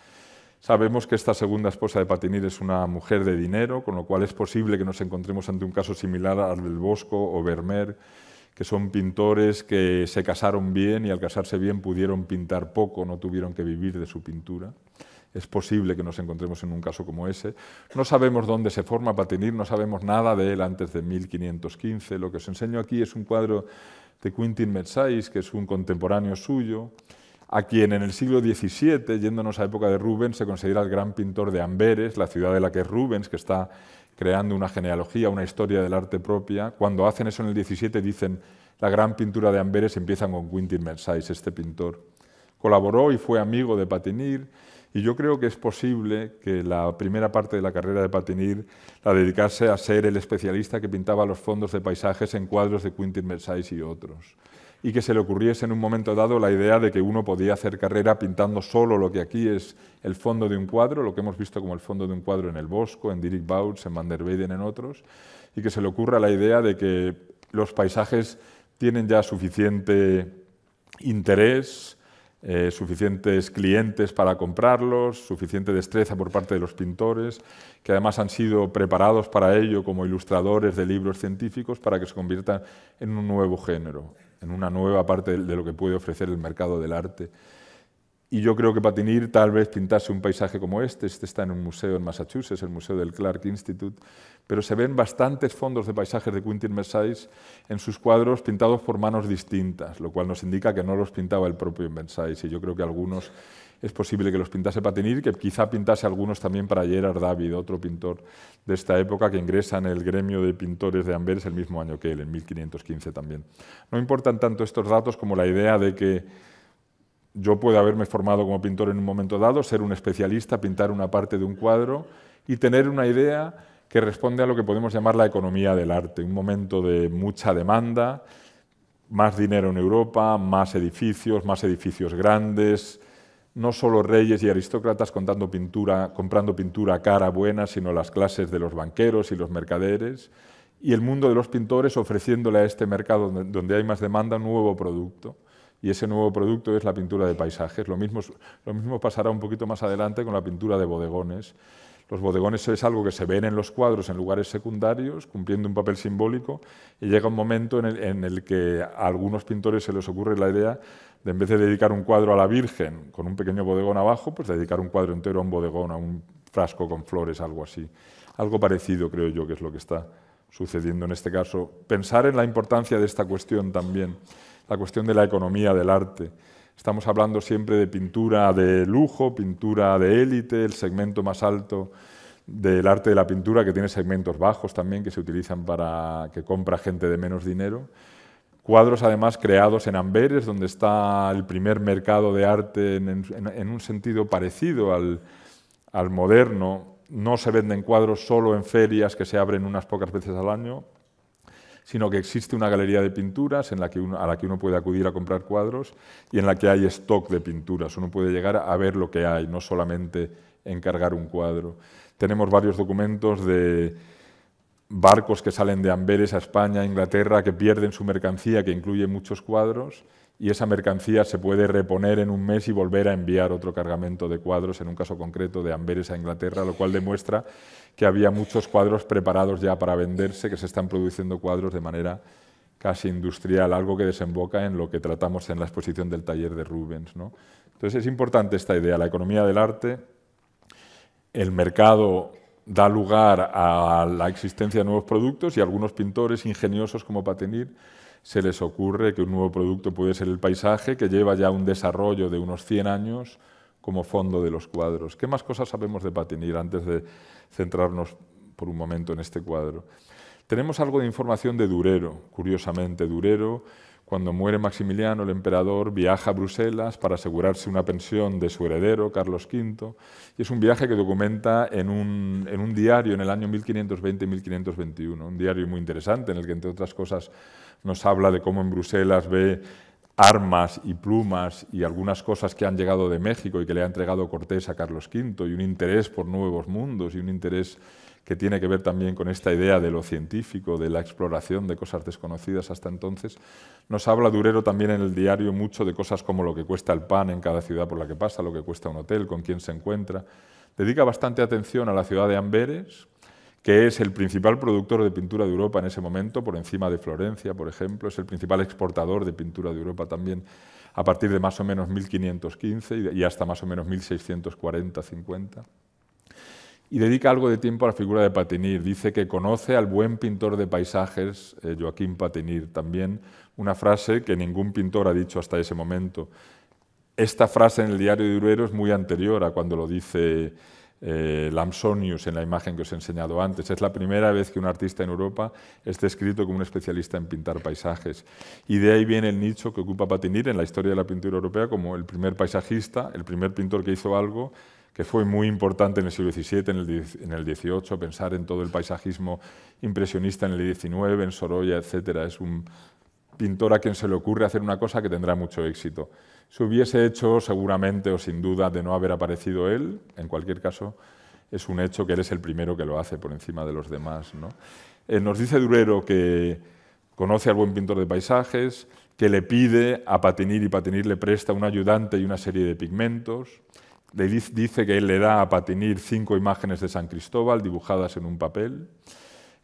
Sabemos que esta segunda esposa de Patinir es una mujer de dinero, con lo cual es posible que nos encontremos ante un caso similar al del Bosco o Vermeer, que son pintores que se casaron bien y al casarse bien pudieron pintar poco, no tuvieron que vivir de su pintura. Es posible que nos encontremos en un caso como ese. No sabemos dónde se forma Patinir, no sabemos nada de él antes de 1515. Lo que os enseño aquí es un cuadro de Quintin Mersais, que es un contemporáneo suyo, a quien en el siglo XVII, yéndonos a época de Rubens, se considera el gran pintor de Amberes, la ciudad de la que es Rubens, que está creando una genealogía, una historia del arte propia. Cuando hacen eso en el XVII dicen la gran pintura de Amberes, empieza con Quintin Mersais, este pintor. Colaboró y fue amigo de Patinir y yo creo que es posible que la primera parte de la carrera de Patinir la dedicase a ser el especialista que pintaba los fondos de paisajes en cuadros de Quintin Versailles y otros. Y que se le ocurriese en un momento dado la idea de que uno podía hacer carrera pintando solo lo que aquí es el fondo de un cuadro, lo que hemos visto como el fondo de un cuadro en el Bosco, en Dirk Bouts, en Van der Weyden, en otros, y que se le ocurra la idea de que los paisajes tienen ya suficiente interés, eh, suficientes clientes para comprarlos, suficiente destreza por parte de los pintores, que además han sido preparados para ello como ilustradores de libros científicos para que se conviertan en un nuevo género, en una nueva parte de lo que puede ofrecer el mercado del arte. Y yo creo que Patinir tal vez pintase un paisaje como este, este está en un museo en Massachusetts, el Museo del Clark Institute, pero se ven bastantes fondos de paisajes de Quintin Versailles en sus cuadros pintados por manos distintas, lo cual nos indica que no los pintaba el propio Versailles, y yo creo que algunos es posible que los pintase Patinir, que quizá pintase algunos también para Gerard David, otro pintor de esta época que ingresa en el gremio de pintores de Amberes el mismo año que él, en 1515 también. No importan tanto estos datos como la idea de que yo puedo haberme formado como pintor en un momento dado, ser un especialista, pintar una parte de un cuadro y tener una idea que responde a lo que podemos llamar la economía del arte, un momento de mucha demanda, más dinero en Europa, más edificios, más edificios grandes, no solo reyes y aristócratas comprando pintura cara buena, sino las clases de los banqueros y los mercaderes, y el mundo de los pintores ofreciéndole a este mercado donde hay más demanda un nuevo producto y ese nuevo producto es la pintura de paisajes. Lo mismo, lo mismo pasará un poquito más adelante con la pintura de bodegones. Los bodegones es algo que se ven en los cuadros en lugares secundarios, cumpliendo un papel simbólico, y llega un momento en el, en el, que a algunos pintores se les ocurre la idea de, en vez de dedicar un cuadro a la Virgen con un pequeño bodegón abajo, pues dedicar un cuadro entero a un bodegón, a un frasco con flores, algo así. Algo parecido, creo yo, que es lo que está sucediendo en este caso. Pensar en la importancia de esta cuestión también la cuestión de la economía del arte. Estamos hablando siempre de pintura de lujo, pintura de élite, el segmento más alto del arte de la pintura, que tiene segmentos bajos también, que se utilizan para que compra gente de menos dinero. Cuadros además creados en Amberes, donde está el primer mercado de arte en, un sentido parecido al moderno. No se venden cuadros solo en ferias que se abren unas pocas veces al año, sino que existe una galería de pinturas en a la que uno puede acudir a comprar cuadros y en la que hay stock de pinturas. Uno puede llegar a ver lo que hay, no solamente encargar un cuadro. Tenemos varios documentos de barcos que salen de Amberes a España, a Inglaterra, que pierden su mercancía, que incluye muchos cuadros, y esa mercancía se puede reponer en un mes y volver a enviar otro cargamento de cuadros, en un caso concreto de Amberes a Inglaterra, lo cual demuestra que había muchos cuadros preparados ya para venderse, que se están produciendo cuadros de manera casi industrial, algo que desemboca en lo que tratamos en la exposición del taller de Rubens. Entonces es importante esta idea, la economía del arte, el mercado da lugar a la existencia de nuevos productos y algunos pintores ingeniosos como Patenir se les ocurre que un nuevo producto puede ser el paisaje, que lleva ya un desarrollo de unos 100 años como fondo de los cuadros. ¿Qué más cosas sabemos de Patinir antes de centrarnos por un momento en este cuadro? Tenemos algo de información de Durero, curiosamente. Durero cuando muere Maximiliano, el emperador viaja a Bruselas para asegurarse una pensión de su heredero, Carlos V, y es un viaje que documenta en un, diario en el año 1520-1521, un diario muy interesante en el que, entre otras cosas, nos habla de cómo en Bruselas ve armas y plumas y algunas cosas que han llegado de México y que le ha entregado Cortés a Carlos V, y un interés por nuevos mundos y un interés que tiene que ver también con esta idea de lo científico, de la exploración de cosas desconocidas hasta entonces. Nos habla Durero también en el diario mucho de cosas como lo que cuesta el pan en cada ciudad por la que pasa, lo que cuesta un hotel, con quién se encuentra. Dedica bastante atención a la ciudad de Amberes, que es el principal productor de pintura de Europa en ese momento, por encima de Florencia, por ejemplo, es el principal exportador de pintura de Europa también a partir de más o menos 1515 y hasta más o menos 1640-50 y dedica algo de tiempo a la figura de Patinir. Dice que conoce al buen pintor de paisajes, eh, Joaquín Patinir, también una frase que ningún pintor ha dicho hasta ese momento. Esta frase en el diario de Uruero es muy anterior a cuando lo dice eh, Lamsonius en la imagen que os he enseñado antes. Es la primera vez que un artista en Europa esté escrito como un especialista en pintar paisajes. Y de ahí viene el nicho que ocupa Patinir en la historia de la pintura europea como el primer paisajista, el primer pintor que hizo algo que fue muy importante en el siglo XVII, en el XVIII, pensar en todo el paisajismo impresionista en el XIX, en Sorolla, etc. Es un pintor a quien se le ocurre hacer una cosa que tendrá mucho éxito. Si hubiese hecho seguramente o sin duda de no haber aparecido él, en cualquier caso, es un hecho que eres el primero que lo hace por encima de los demás. ¿no? Eh, nos dice Durero que conoce al buen pintor de paisajes, que le pide a Patinir y Patinir le presta un ayudante y una serie de pigmentos. Le dice que él le da a Patinir cinco imágenes de San Cristóbal dibujadas en un papel.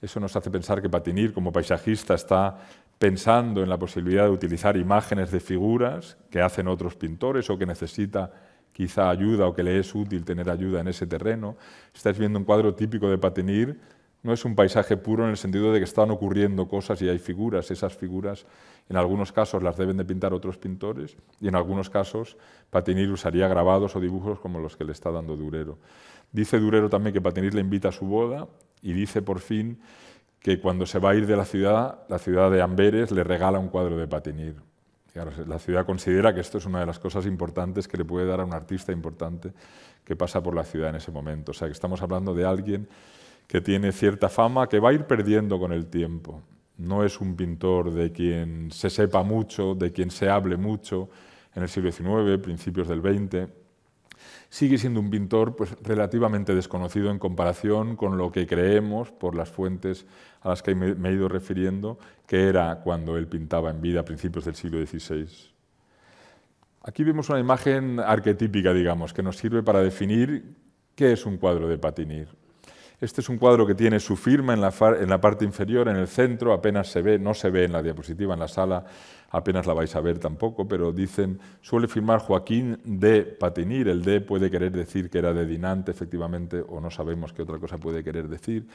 Eso nos hace pensar que Patinir, como paisajista, está pensando en la posibilidad de utilizar imágenes de figuras que hacen otros pintores o que necesita quizá ayuda o que le es útil tener ayuda en ese terreno. Estáis viendo un cuadro típico de Patinir no es un paisaje puro en el sentido de que están ocurriendo cosas y hay figuras. Esas figuras, en algunos casos, las deben de pintar otros pintores y en algunos casos Patinir usaría grabados o dibujos como los que le está dando Durero. Dice Durero también que Patinir le invita a su boda y dice por fin que cuando se va a ir de la ciudad, la ciudad de Amberes le regala un cuadro de Patinir. La ciudad considera que esto es una de las cosas importantes que le puede dar a un artista importante que pasa por la ciudad en ese momento. O sea, que estamos hablando de alguien que tiene cierta fama que va a ir perdiendo con el tiempo. No es un pintor de quien se sepa mucho, de quien se hable mucho en el siglo XIX, principios del XX. Sigue siendo un pintor pues, relativamente desconocido en comparación con lo que creemos por las fuentes a las que me he ido refiriendo, que era cuando él pintaba en vida a principios del siglo XVI. Aquí vemos una imagen arquetípica, digamos, que nos sirve para definir qué es un cuadro de Patinir. Este es un cuadro que tiene su firma en la, en la, parte inferior, en el centro, apenas se ve, no se ve en la diapositiva, en la sala, apenas la vais a ver tampoco, pero dicen, suele firmar Joaquín de Patinir, el de puede querer decir que era de Dinante, efectivamente, o no sabemos qué otra cosa puede querer decir.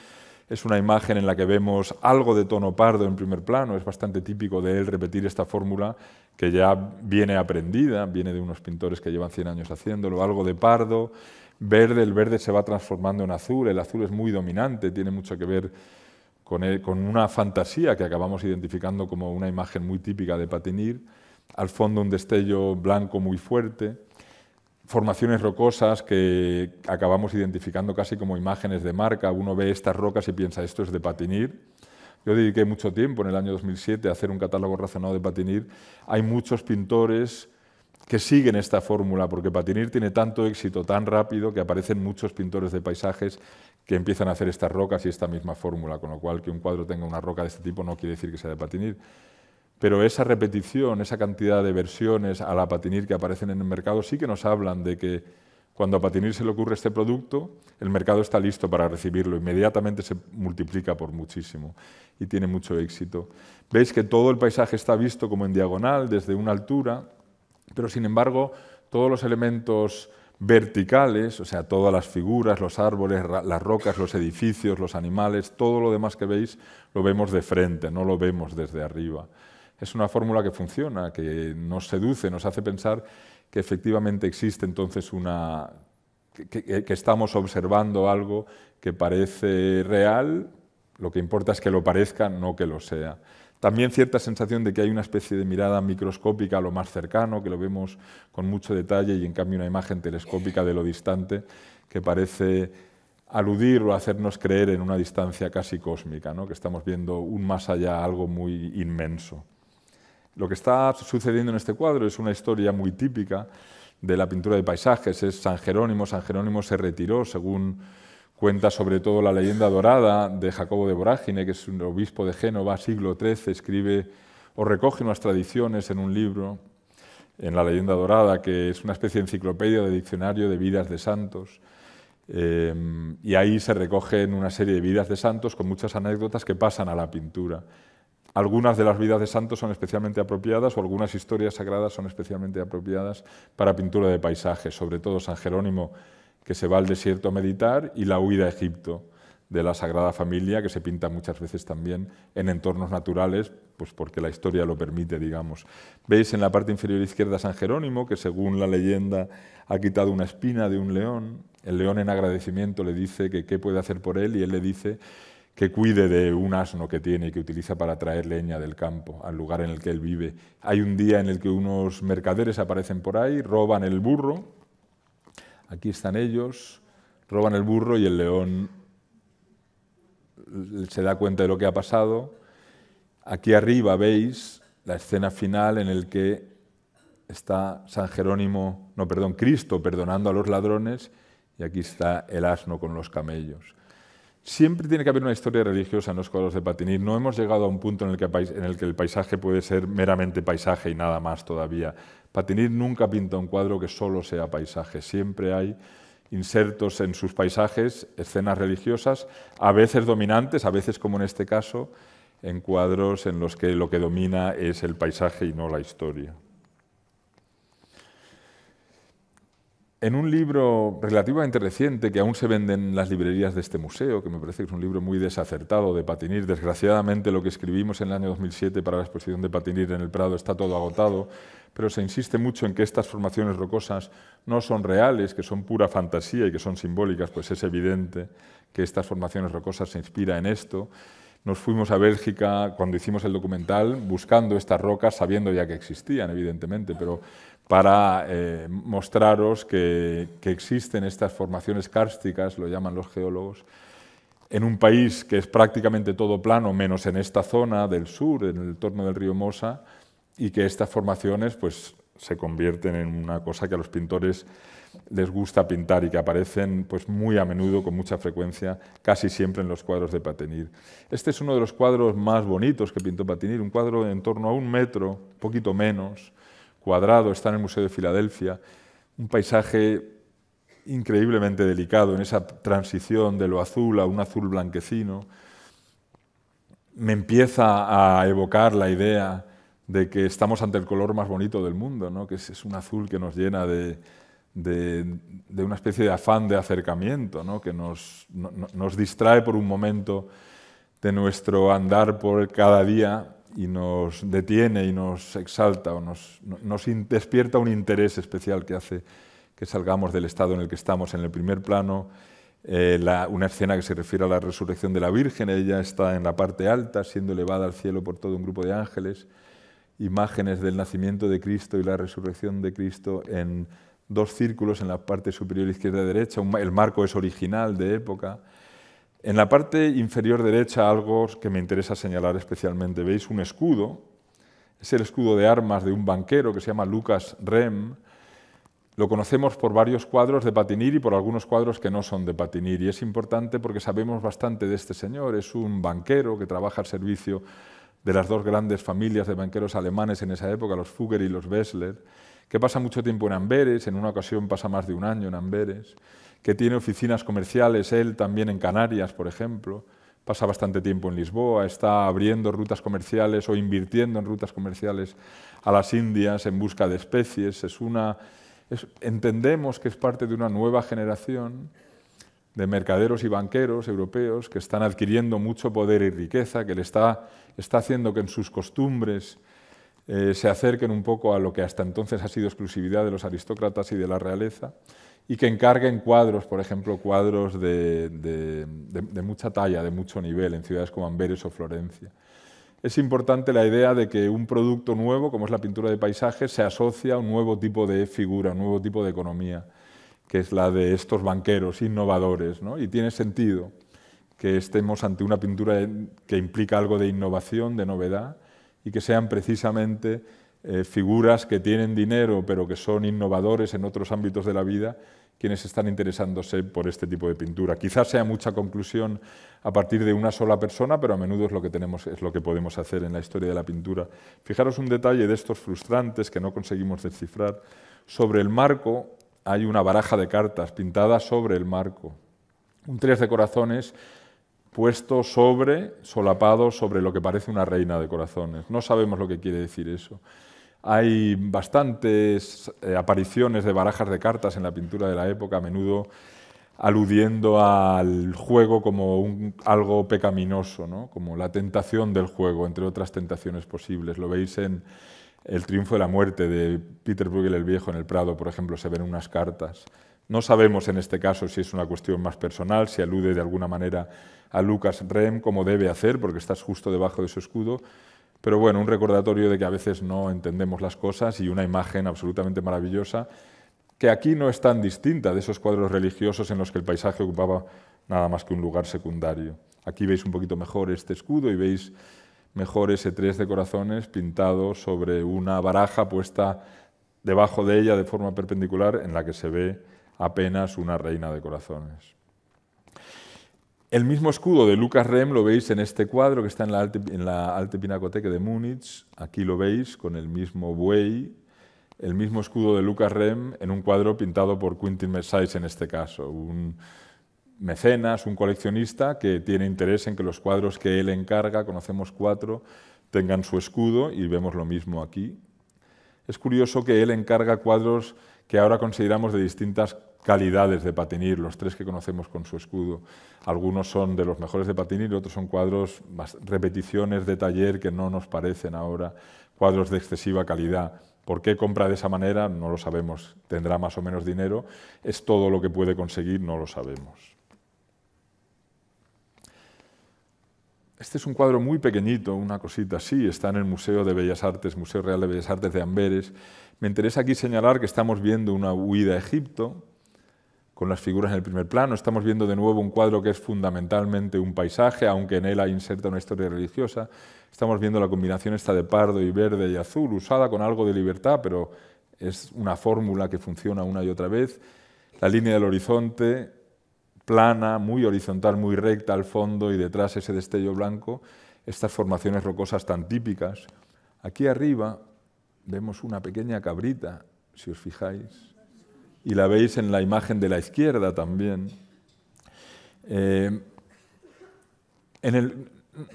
Es una imagen en la que vemos algo de tono pardo en primer plano, es bastante típico de él repetir esta fórmula que ya viene aprendida, viene de unos pintores que llevan 100 años haciéndolo, algo de pardo, verde, el verde se va transformando en azul, el azul es muy dominante, tiene mucho que ver con, con una fantasía que acabamos identificando como una imagen muy típica de Patinir, al fondo un destello blanco muy fuerte, formaciones rocosas que acabamos identificando casi como imágenes de marca, uno ve estas rocas y piensa esto es de Patinir, yo dediqué mucho tiempo en el año 2007 a hacer un catálogo razonado de Patinir. Hay muchos pintores, que siguen esta fórmula, porque Patinir tiene tanto éxito tan rápido que aparecen muchos pintores de paisajes que empiezan a hacer estas rocas y esta misma fórmula, con lo cual que un cuadro tenga una roca de este tipo no quiere decir que sea de Patinir. Pero esa repetición, esa cantidad de versiones a la Patinir que aparecen en el mercado sí que nos hablan de que cuando a Patinir se le ocurre este producto, el mercado está listo para recibirlo, inmediatamente se multiplica por muchísimo y tiene mucho éxito. Veis que todo el paisaje está visto como en diagonal, desde una altura, pero sin embargo, todos los elementos verticales, o sea, todas las figuras, los árboles, las rocas, los edificios, los animales, todo lo demás que veis lo vemos de frente, no lo vemos desde arriba. Es una fórmula que funciona, que nos seduce, nos hace pensar que efectivamente existe entonces una... que, que estamos observando algo que parece real, lo que importa es que lo parezca, no que lo sea. También cierta sensación de que hay una especie de mirada microscópica a lo más cercano, que lo vemos con mucho detalle, y en cambio una imagen telescópica de lo distante, que parece aludir o hacernos creer en una distancia casi cósmica, ¿no? que estamos viendo un más allá, algo muy inmenso. Lo que está sucediendo en este cuadro es una historia muy típica de la pintura de paisajes. Es San Jerónimo. San Jerónimo se retiró, según Cuenta sobre todo la leyenda dorada de Jacobo de Vorágine, que es un obispo de Génova, siglo XIII, escribe o recoge unas tradiciones en un libro, en la leyenda dorada, que es una especie de enciclopedia de diccionario de vidas de santos. Eh, y ahí se recogen una serie de vidas de santos con muchas anécdotas que pasan a la pintura. Algunas de las vidas de santos son especialmente apropiadas o algunas historias sagradas son especialmente apropiadas para pintura de paisajes, sobre todo San Jerónimo que se va al desierto a meditar, y la huida a Egipto de la Sagrada Familia, que se pinta muchas veces también en entornos naturales, pues porque la historia lo permite, digamos. Veis en la parte inferior izquierda San Jerónimo, que según la leyenda ha quitado una espina de un león. El león en agradecimiento le dice que qué puede hacer por él y él le dice que cuide de un asno que tiene y que utiliza para traer leña del campo al lugar en el que él vive. Hay un día en el que unos mercaderes aparecen por ahí, roban el burro aquí están ellos, roban el burro y el león se da cuenta de lo que ha pasado. Aquí arriba veis la escena final en la que está San Jerónimo, no, perdón, Cristo perdonando a los ladrones y aquí está el asno con los camellos. Siempre tiene que haber una historia religiosa en los cuadros de Patinir. No hemos llegado a un punto en el que el paisaje puede ser meramente paisaje y nada más todavía. Patinir nunca pinta un cuadro que solo sea paisaje, siempre hay insertos en sus paisajes, escenas religiosas, a veces dominantes, a veces como en este caso, en cuadros en los que lo que domina es el paisaje y no la historia. en un libro relativamente reciente que aún se vende en las librerías de este museo, que me parece que es un libro muy desacertado de Patinir, desgraciadamente lo que escribimos en el año 2007 para la exposición de Patinir en el Prado está todo agotado, pero se insiste mucho en que estas formaciones rocosas no son reales, que son pura fantasía y que son simbólicas, pues es evidente que estas formaciones rocosas se inspiran en esto. Nos fuimos a Bélgica cuando hicimos el documental buscando estas rocas, sabiendo ya que existían, evidentemente, pero para eh, mostraros que, existen estas formaciones kársticas, lo llaman los geólogos, en un país que es prácticamente todo plano, menos en esta zona del sur, en el torno del río Mosa, y que estas formaciones pues, se convierten en una cosa que a los pintores les gusta pintar y que aparecen pues, muy a menudo, con mucha frecuencia, casi siempre en los cuadros de Patenir. Este es uno de los cuadros más bonitos que pintó Patinir... un cuadro en torno a un metro, poquito menos, cuadrado, está en el Museo de Filadelfia, un paisaje increíblemente delicado en esa transición de lo azul a un azul blanquecino, me empieza a evocar la idea de que estamos ante el color más bonito del mundo, ¿no? que es, un azul que nos llena de, una especie de afán de acercamiento, ¿no? que nos distrae por un momento de nuestro andar por cada día y nos detiene y nos exalta o nos, despierta un interés especial que hace que salgamos del estado en el que estamos en el primer plano. Eh, una escena que se refiere a la resurrección de la Virgen, ella está en la parte alta, siendo elevada al cielo por todo un grupo de ángeles, imágenes del nacimiento de Cristo y la resurrección de Cristo en dos círculos en la parte superior izquierda y derecha, el marco es original de época, en la parte inferior derecha, algo que me interesa señalar especialmente, veis un escudo, es el escudo de armas de un banquero que se llama Lucas Rem. Lo conocemos por varios cuadros de Patinir y por algunos cuadros que no son de Patinir. Y es importante porque sabemos bastante de este señor. Es un banquero que trabaja al servicio de las dos grandes familias de banqueros alemanes en esa época, los Fugger y los Bessler, que pasa mucho tiempo en Amberes, en una ocasión pasa más de un año en Amberes que tiene oficinas comerciales, él también en Canarias, por ejemplo, pasa bastante tiempo en Lisboa, está abriendo rutas comerciales o invirtiendo en rutas comerciales a las Indias en busca de especies. Es una, entendemos que es parte de una nueva generación de mercaderos y banqueros europeos que están adquiriendo mucho poder y riqueza, que le está, haciendo que en sus costumbres eh, se acerquen un poco a lo que hasta entonces ha sido exclusividad de los aristócratas y de la realeza y que encarguen cuadros, por ejemplo, cuadros de, mucha talla, de mucho nivel, en ciudades como Amberes o Florencia. Es importante la idea de que un producto nuevo, como es la pintura de paisajes, se asocia a un nuevo tipo de figura, un nuevo tipo de economía, que es la de estos banqueros innovadores. ¿no? Y tiene sentido que estemos ante una pintura que implica algo de innovación, de novedad, y que sean precisamente eh, figuras que tienen dinero, pero que son innovadores en otros ámbitos de la vida, quienes están interesándose por este tipo de pintura. Quizás sea mucha conclusión a partir de una sola persona, pero a menudo es lo que tenemos, es lo que podemos hacer en la historia de la pintura. Fijaros un detalle de estos frustrantes que no conseguimos descifrar. Sobre el marco hay una baraja de cartas pintada sobre el marco. Un tres de corazones puesto sobre, solapado sobre lo que parece una reina de corazones. No sabemos lo que quiere decir eso. Hay bastantes eh, apariciones de barajas de cartas en la pintura de la época, a menudo aludiendo al juego como algo pecaminoso, como la tentación del juego, entre otras tentaciones posibles. Lo veis en El triunfo de la muerte de Peter Bruegel el Viejo en el Prado, por ejemplo, se ven unas cartas. No sabemos en este caso si es una cuestión más personal, si alude de alguna manera a Lucas Rem, como debe hacer, porque estás justo debajo de su escudo, pero bueno, un recordatorio de que a veces no entendemos las cosas y una imagen absolutamente maravillosa que aquí no es tan distinta de esos cuadros religiosos en los que el paisaje ocupaba nada más que un lugar secundario. Aquí veis un poquito mejor este escudo y veis mejor ese tres de corazones pintado sobre una baraja puesta debajo de ella de forma perpendicular en la que se ve apenas una reina de corazones. El mismo escudo de Lucas Rem lo veis en este cuadro que está en la Alte, en Pinacoteca de Múnich. Aquí lo veis con el mismo buey, el mismo escudo de Lucas Rem en un cuadro pintado por Quintin Mersais en este caso. Un mecenas, un coleccionista que tiene interés en que los cuadros que él encarga, conocemos cuatro, tengan su escudo y vemos lo mismo aquí. Es curioso que él encarga cuadros que ahora consideramos de distintas calidades de Patinir, los tres que conocemos con su escudo. Algunos son de los mejores de Patinir, otros son cuadros, más repeticiones de taller que no nos parecen ahora, cuadros de excesiva calidad. ¿Por qué compra de esa manera? No lo sabemos. ¿Tendrá más o menos dinero? ¿Es todo lo que puede conseguir? No lo sabemos. Este es un cuadro muy pequeñito, una cosita así, está en el Museo de Bellas Artes, Museo Real de Bellas Artes de Amberes. Me interesa aquí señalar que estamos viendo una huida a Egipto, con las figuras en el primer plano. Estamos viendo de nuevo un cuadro que es fundamentalmente un paisaje, aunque en él inserta una historia religiosa. Estamos viendo la combinación esta de pardo y verde y azul, usada con algo de libertad, pero es una fórmula que funciona una y otra vez. La línea del horizonte, plana, muy horizontal, muy recta al fondo y detrás ese destello blanco. Estas formaciones rocosas tan típicas. Aquí arriba vemos una pequeña cabrita, si os fijáis, y la veis en la imagen de la izquierda también. Eh,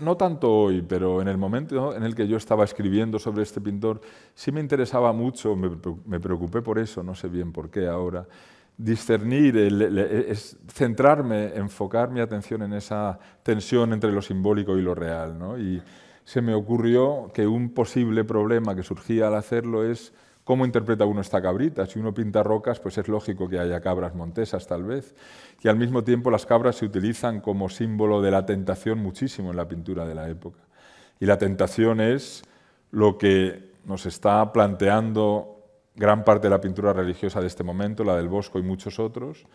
no tanto hoy, pero en el momento en el que yo estaba escribiendo sobre este pintor, sí me interesaba mucho, me, preocupé por eso, no sé bien por qué ahora, discernir, centrarme, enfocar mi atención en esa tensión entre lo simbólico y lo real. Y se me ocurrió que un posible problema que surgía al hacerlo es ¿Cómo interpreta uno esta cabrita? Si uno pinta rocas, pues es lógico que haya cabras montesas, tal vez. Y al mismo tiempo las cabras se utilizan como símbolo de la tentación muchísimo en la pintura de la época. Y la tentación es lo que nos está planteando gran parte de la pintura religiosa de este momento, la del Bosco y muchos otros.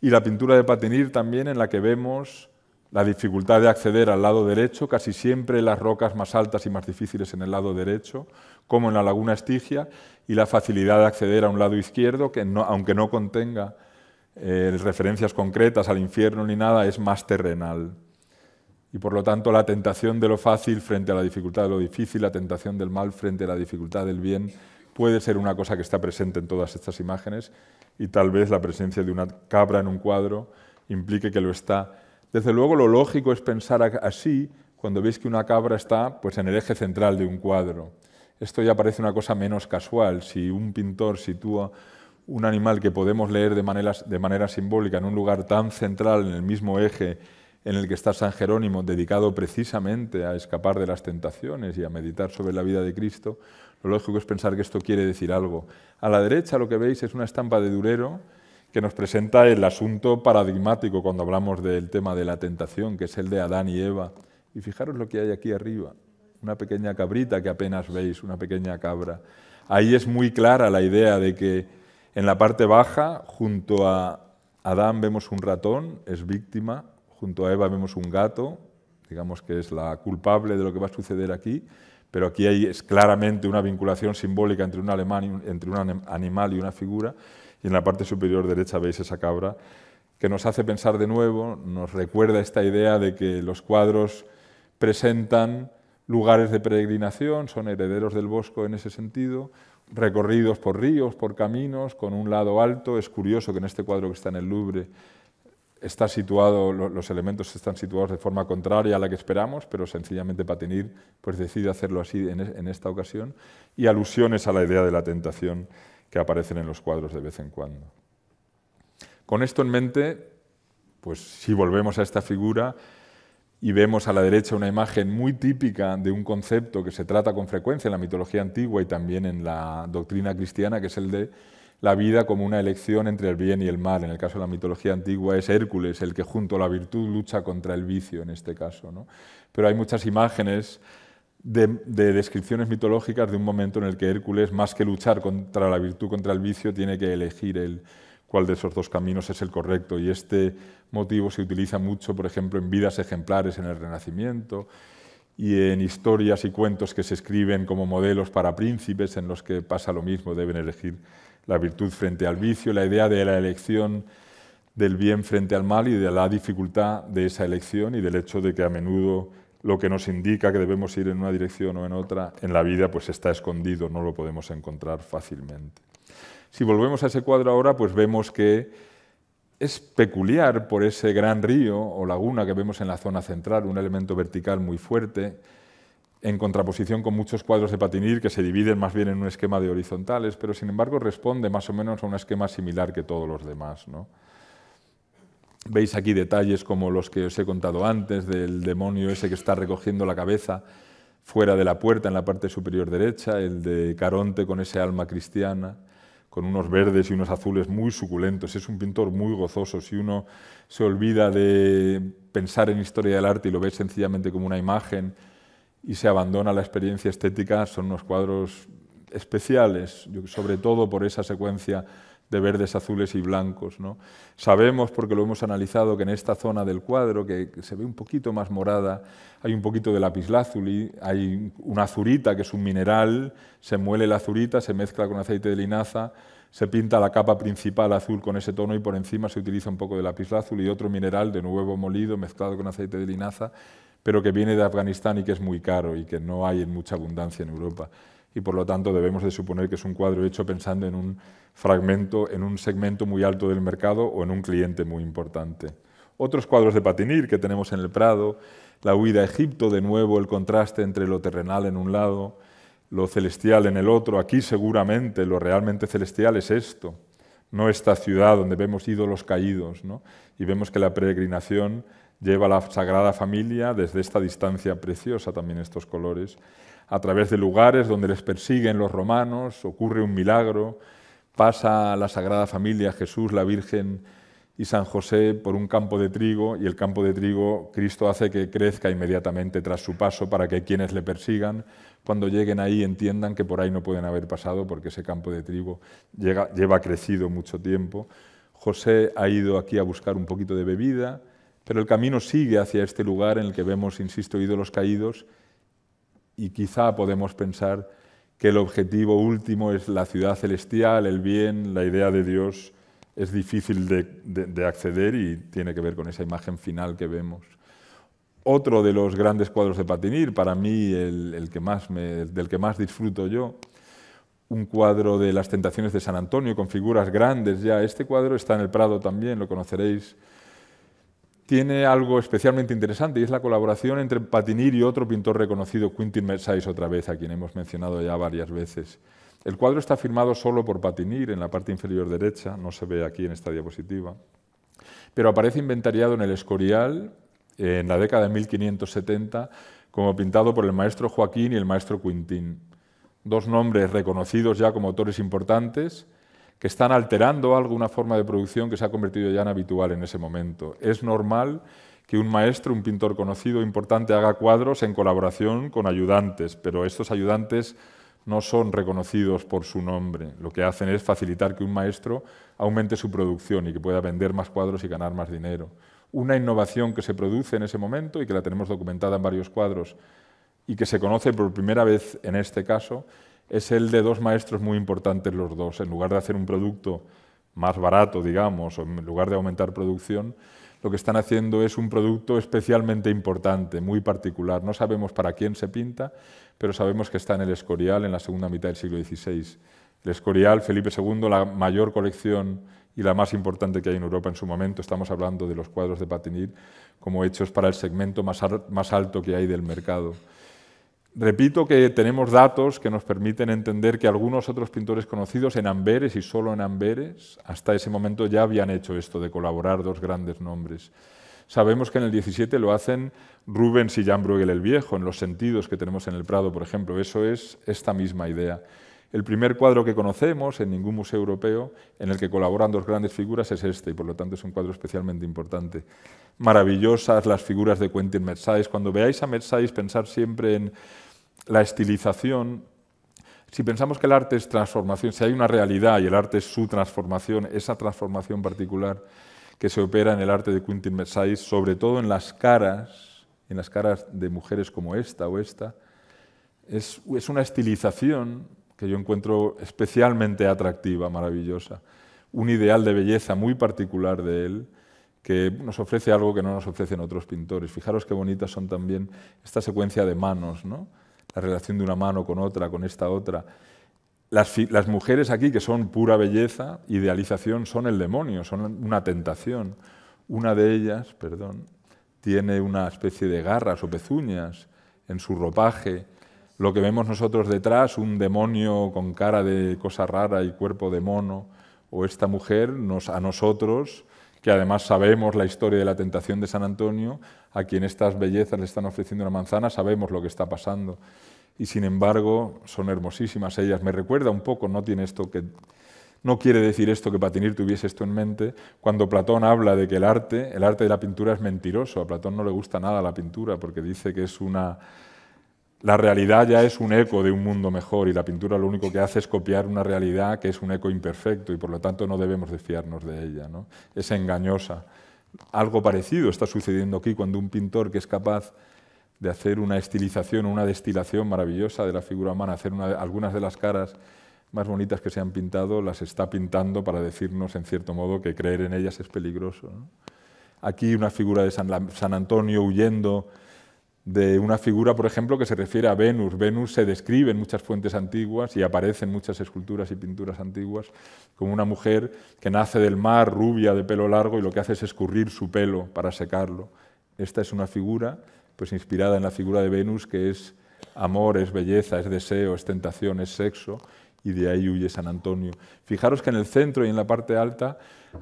Y la pintura de Patinir también, en la que vemos la dificultad de acceder al lado derecho, casi siempre las rocas más altas y más difíciles en el lado derecho, como en la laguna Estigia, y la facilidad de acceder a un lado izquierdo, que aunque no contenga eh, referencias concretas al infierno ni nada, es más terrenal. Y por lo tanto la tentación de lo fácil frente a la dificultad de lo difícil, la tentación del mal frente a la dificultad del bien, puede ser una cosa que está presente en todas estas imágenes y tal vez la presencia de una cabra en un cuadro implique que lo está. Desde luego lo lógico es pensar así cuando veis que una cabra está pues, en el eje central de un cuadro esto ya parece una cosa menos casual. Si un pintor sitúa un animal que podemos leer de manera, de manera simbólica en un lugar tan central, en el mismo eje en el que está San Jerónimo, dedicado precisamente a escapar de las tentaciones y a meditar sobre la vida de Cristo, lo lógico es pensar que esto quiere decir algo. A la derecha lo que veis es una estampa de Durero que nos presenta el asunto paradigmático cuando hablamos del tema de la tentación, que es el de Adán y Eva. Y fijaros lo que hay aquí arriba una pequeña cabrita que apenas veis, una pequeña cabra. Ahí es muy clara la idea de que en la parte baja, junto a Adán vemos un ratón, es víctima, junto a Eva vemos un gato, digamos que es la culpable de lo que va a suceder aquí, pero aquí hay es claramente una vinculación simbólica entre un, entre un animal y una figura, y en la parte superior derecha veis esa cabra, que nos hace pensar de nuevo, nos recuerda esta idea de que los cuadros presentan lugares de peregrinación, son herederos del bosco en ese sentido, recorridos por ríos, por caminos, con un lado alto. Es curioso que en este cuadro que está en el Louvre está situado, los elementos están situados de forma contraria a la que esperamos, pero sencillamente Patinir pues decide hacerlo así en, en esta ocasión, y alusiones a la idea de la tentación que aparecen en los cuadros de vez en cuando. Con esto en mente, pues si volvemos a esta figura, y vemos a la derecha una imagen muy típica de un concepto que se trata con frecuencia en la mitología antigua y también en la doctrina cristiana, que es el de la vida como una elección entre el bien y el mal. En el caso de la mitología antigua es Hércules el que junto a la virtud lucha contra el vicio en este caso. ¿no? Pero hay muchas imágenes de, descripciones mitológicas de un momento en el que Hércules, más que luchar contra la virtud, contra el vicio, tiene que elegir el, cuál de esos dos caminos es el correcto. Y este motivo se utiliza mucho, por ejemplo, en vidas ejemplares en el Renacimiento y en historias y cuentos que se escriben como modelos para príncipes en los que pasa lo mismo, deben elegir la virtud frente al vicio, la idea de la elección del bien frente al mal y de la dificultad de esa elección y del hecho de que a menudo lo que nos indica que debemos ir en una dirección o en otra en la vida pues está escondido, no lo podemos encontrar fácilmente. Si volvemos a ese cuadro ahora, pues vemos que es peculiar por ese gran río o laguna que vemos en la zona central, un elemento vertical muy fuerte, en contraposición con muchos cuadros de Patinir que se dividen más bien en un esquema de horizontales, pero sin embargo responde más o menos a un esquema similar que todos los demás. Veis aquí detalles como los que os he contado antes, del demonio ese que está recogiendo la cabeza fuera de la puerta en la parte superior derecha, el de Caronte con ese alma cristiana, con unos verdes y unos azules muy suculentos. Es un pintor muy gozoso. Si uno se olvida de pensar en historia del arte y lo ve sencillamente como una imagen y se abandona la experiencia estética, son unos cuadros especiales, sobre todo por esa secuencia de verdes, azules y blancos. ¿no? Sabemos, porque lo hemos analizado, que en esta zona del cuadro, que, se ve un poquito más morada, hay un poquito de lapislázuli, hay una azurita, que es un mineral, se muele la azurita, se mezcla con aceite de linaza, se pinta la capa principal azul con ese tono y por encima se utiliza un poco de lapislázuli y otro mineral de nuevo molido mezclado con aceite de linaza, pero que viene de Afganistán y que es muy caro y que no hay en mucha abundancia en Europa y por lo tanto debemos de suponer que es un cuadro hecho pensando en un fragmento, en un segmento muy alto del mercado o en un cliente muy importante. Otros cuadros de Patinir que tenemos en el Prado, la huida a Egipto, de nuevo el contraste entre lo terrenal en un lado, lo celestial en el otro, aquí seguramente lo realmente celestial es esto, no esta ciudad donde vemos ídolos caídos, y vemos que la peregrinación lleva a la Sagrada Familia desde esta distancia preciosa, también estos colores, a través de lugares donde les persiguen los romanos, ocurre un milagro, pasa la Sagrada Familia, Jesús, la Virgen, y San José por un campo de trigo, y el campo de trigo Cristo hace que crezca inmediatamente tras su paso para que quienes le persigan, cuando lleguen ahí, entiendan que por ahí no pueden haber pasado porque ese campo de trigo lleva crecido mucho tiempo. José ha ido aquí a buscar un poquito de bebida, pero el camino sigue hacia este lugar en el que vemos, insisto, ídolos caídos y quizá podemos pensar que el objetivo último es la ciudad celestial, el bien, la idea de Dios es difícil de, acceder y tiene que ver con esa imagen final que vemos. Otro de los grandes cuadros de Patinir, para mí el, que más del que más disfruto yo, un cuadro de las tentaciones de San Antonio con figuras grandes ya. Este cuadro está en el Prado también, lo conoceréis. Tiene algo especialmente interesante y es la colaboración entre Patinir y otro pintor reconocido, Quintin Mersais, otra vez, a quien hemos mencionado ya varias veces. El cuadro está firmado solo por Patinir en la parte inferior derecha, no se ve aquí en esta diapositiva, pero aparece inventariado en el Escorial en la década de 1570 como pintado por el maestro Joaquín y el maestro Quintín, dos nombres reconocidos ya como autores importantes que están alterando alguna forma de producción que se ha convertido ya en habitual en ese momento. Es normal que un maestro, un pintor conocido, importante, haga cuadros en colaboración con ayudantes, pero estos ayudantes no son reconocidos por su nombre. Lo que hacen es facilitar que un maestro aumente su producción y que pueda vender más cuadros y ganar más dinero. Una innovación que se produce en ese momento y que la tenemos documentada en varios cuadros y que se conoce por primera vez en este caso es el de dos maestros muy importantes los dos. En lugar de hacer un producto más barato, digamos, o en lugar de aumentar producción, lo que están haciendo es un producto especialmente importante, muy particular. No sabemos para quién se pinta, pero sabemos que está en el Escorial en la segunda mitad del siglo XVI. El Escorial, Felipe II, la mayor colección y la más importante que hay en Europa en su momento. Estamos hablando de los cuadros de Patinir como hechos para el segmento más, alto que hay del mercado. Repito que tenemos datos que nos permiten entender que algunos otros pintores conocidos en Amberes y solo en Amberes, hasta ese momento ya habían hecho esto de colaborar dos grandes nombres. Sabemos que en el 17 lo hacen Rubens y Jan Bruegel el Viejo, en los sentidos que tenemos en el Prado, por ejemplo. Eso es esta misma idea. El primer cuadro que conocemos en ningún museo europeo en el que colaboran dos grandes figuras es este, y por lo tanto es un cuadro especialmente importante. Maravillosas las figuras de Quentin Mersais. Cuando veáis a Mersais, pensar siempre en la estilización. Si pensamos que el arte es transformación, si hay una realidad y el arte es su transformación, esa transformación particular que se opera en el arte de Quentin Mersais, sobre todo en las caras, en las caras de mujeres como esta o esta, es, es una estilización que yo encuentro especialmente atractiva, maravillosa. Un ideal de belleza muy particular de él, que nos ofrece algo que no nos ofrecen otros pintores. Fijaros qué bonitas son también esta secuencia de manos, ¿no? la relación de una mano con otra, con esta otra. Las, las mujeres aquí, que son pura belleza, idealización, son el demonio, son una tentación. Una de ellas, perdón, tiene una especie de garras o pezuñas en su ropaje, lo que vemos nosotros detrás, un demonio con cara de cosa rara y cuerpo de mono, o esta mujer, a nosotros, que además sabemos la historia de la tentación de San Antonio, a quien estas bellezas le están ofreciendo una manzana, sabemos lo que está pasando. Y sin embargo, son hermosísimas ellas. Me recuerda un poco, no tiene esto que... No quiere decir esto que Patinir tuviese esto en mente cuando Platón habla de que el arte, el arte de la pintura es mentiroso. A Platón no le gusta nada la pintura porque dice que es una la realidad ya es un eco de un mundo mejor y la pintura lo único que hace es copiar una realidad que es un eco imperfecto y por lo tanto no debemos desfiarnos de ella. ¿no? Es engañosa. Algo parecido está sucediendo aquí cuando un pintor que es capaz de hacer una estilización, una destilación maravillosa de la figura humana, hacer algunas de las caras más bonitas que se han pintado, las está pintando para decirnos, en cierto modo, que creer en ellas es peligroso. Aquí una figura de San Antonio huyendo de una figura, por ejemplo, que se refiere a Venus. Venus se describe en muchas fuentes antiguas y aparece en muchas esculturas y pinturas antiguas como una mujer que nace del mar, rubia, de pelo largo, y lo que hace es escurrir su pelo para secarlo. Esta es una figura pues, inspirada en la figura de Venus, que es amor, es belleza, es deseo, es tentación, es sexo, y de ahí huye San Antonio. Fijaros que en el centro y en la parte alta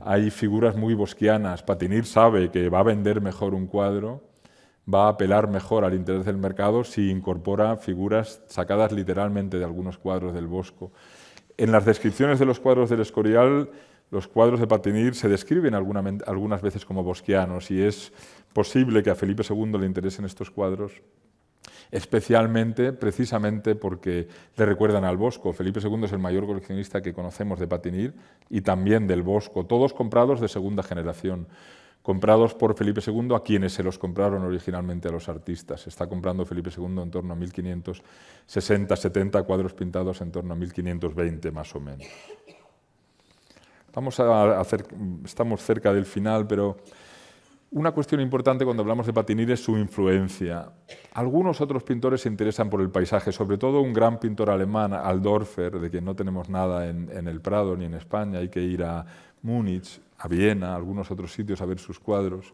hay figuras muy bosquianas. Patinir sabe que va a vender mejor un cuadro va a apelar mejor al interés del mercado si incorpora figuras sacadas literalmente de algunos cuadros del Bosco. En las descripciones de los cuadros del Escorial, los cuadros de Patinir se describen algunas veces como bosquianos y es posible que a Felipe II le interesen estos cuadros especialmente precisamente porque le recuerdan al Bosco. Felipe II es el mayor coleccionista que conocemos de Patinir y también del Bosco, todos comprados de segunda generación comprados por Felipe II a quienes se los compraron originalmente a los artistas. está comprando Felipe II en torno a 1560-70 cuadros pintados en torno a 1520 más o menos. Estamos, a hacer, estamos cerca del final, pero una cuestión importante cuando hablamos de Patinir es su influencia. Algunos otros pintores se interesan por el paisaje, sobre todo un gran pintor alemán, Aldorfer, de quien no tenemos nada en, en el Prado ni en España, hay que ir a Múnich, a Viena, a algunos otros sitios a ver sus cuadros.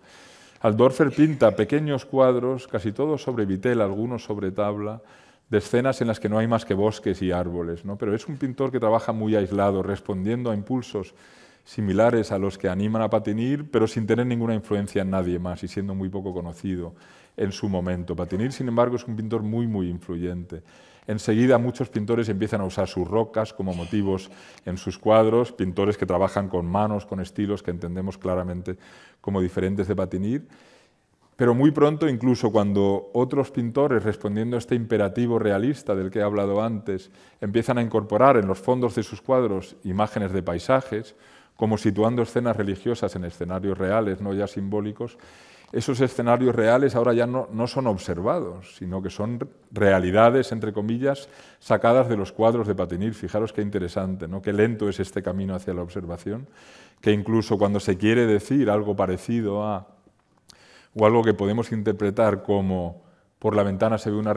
Aldorfer pinta pequeños cuadros, casi todos sobre vitel, algunos sobre tabla, de escenas en las que no hay más que bosques y árboles. ¿no? Pero es un pintor que trabaja muy aislado, respondiendo a impulsos similares a los que animan a Patinir, pero sin tener ninguna influencia en nadie más y siendo muy poco conocido en su momento. Patinir, sin embargo, es un pintor muy, muy influyente. Enseguida muchos pintores empiezan a usar sus rocas como motivos en sus cuadros, pintores que trabajan con manos, con estilos que entendemos claramente como diferentes de patinir. Pero muy pronto, incluso cuando otros pintores, respondiendo a este imperativo realista del que he hablado antes, empiezan a incorporar en los fondos de sus cuadros imágenes de paisajes, como situando escenas religiosas en escenarios reales, no ya simbólicos, esos escenarios reales ahora ya no, son observados, sino que son realidades, entre comillas, sacadas de los cuadros de Patinir. Fijaros qué interesante, ¿no? qué lento es este camino hacia la observación, que incluso cuando se quiere decir algo parecido a, o algo que podemos interpretar como por la ventana se ve una,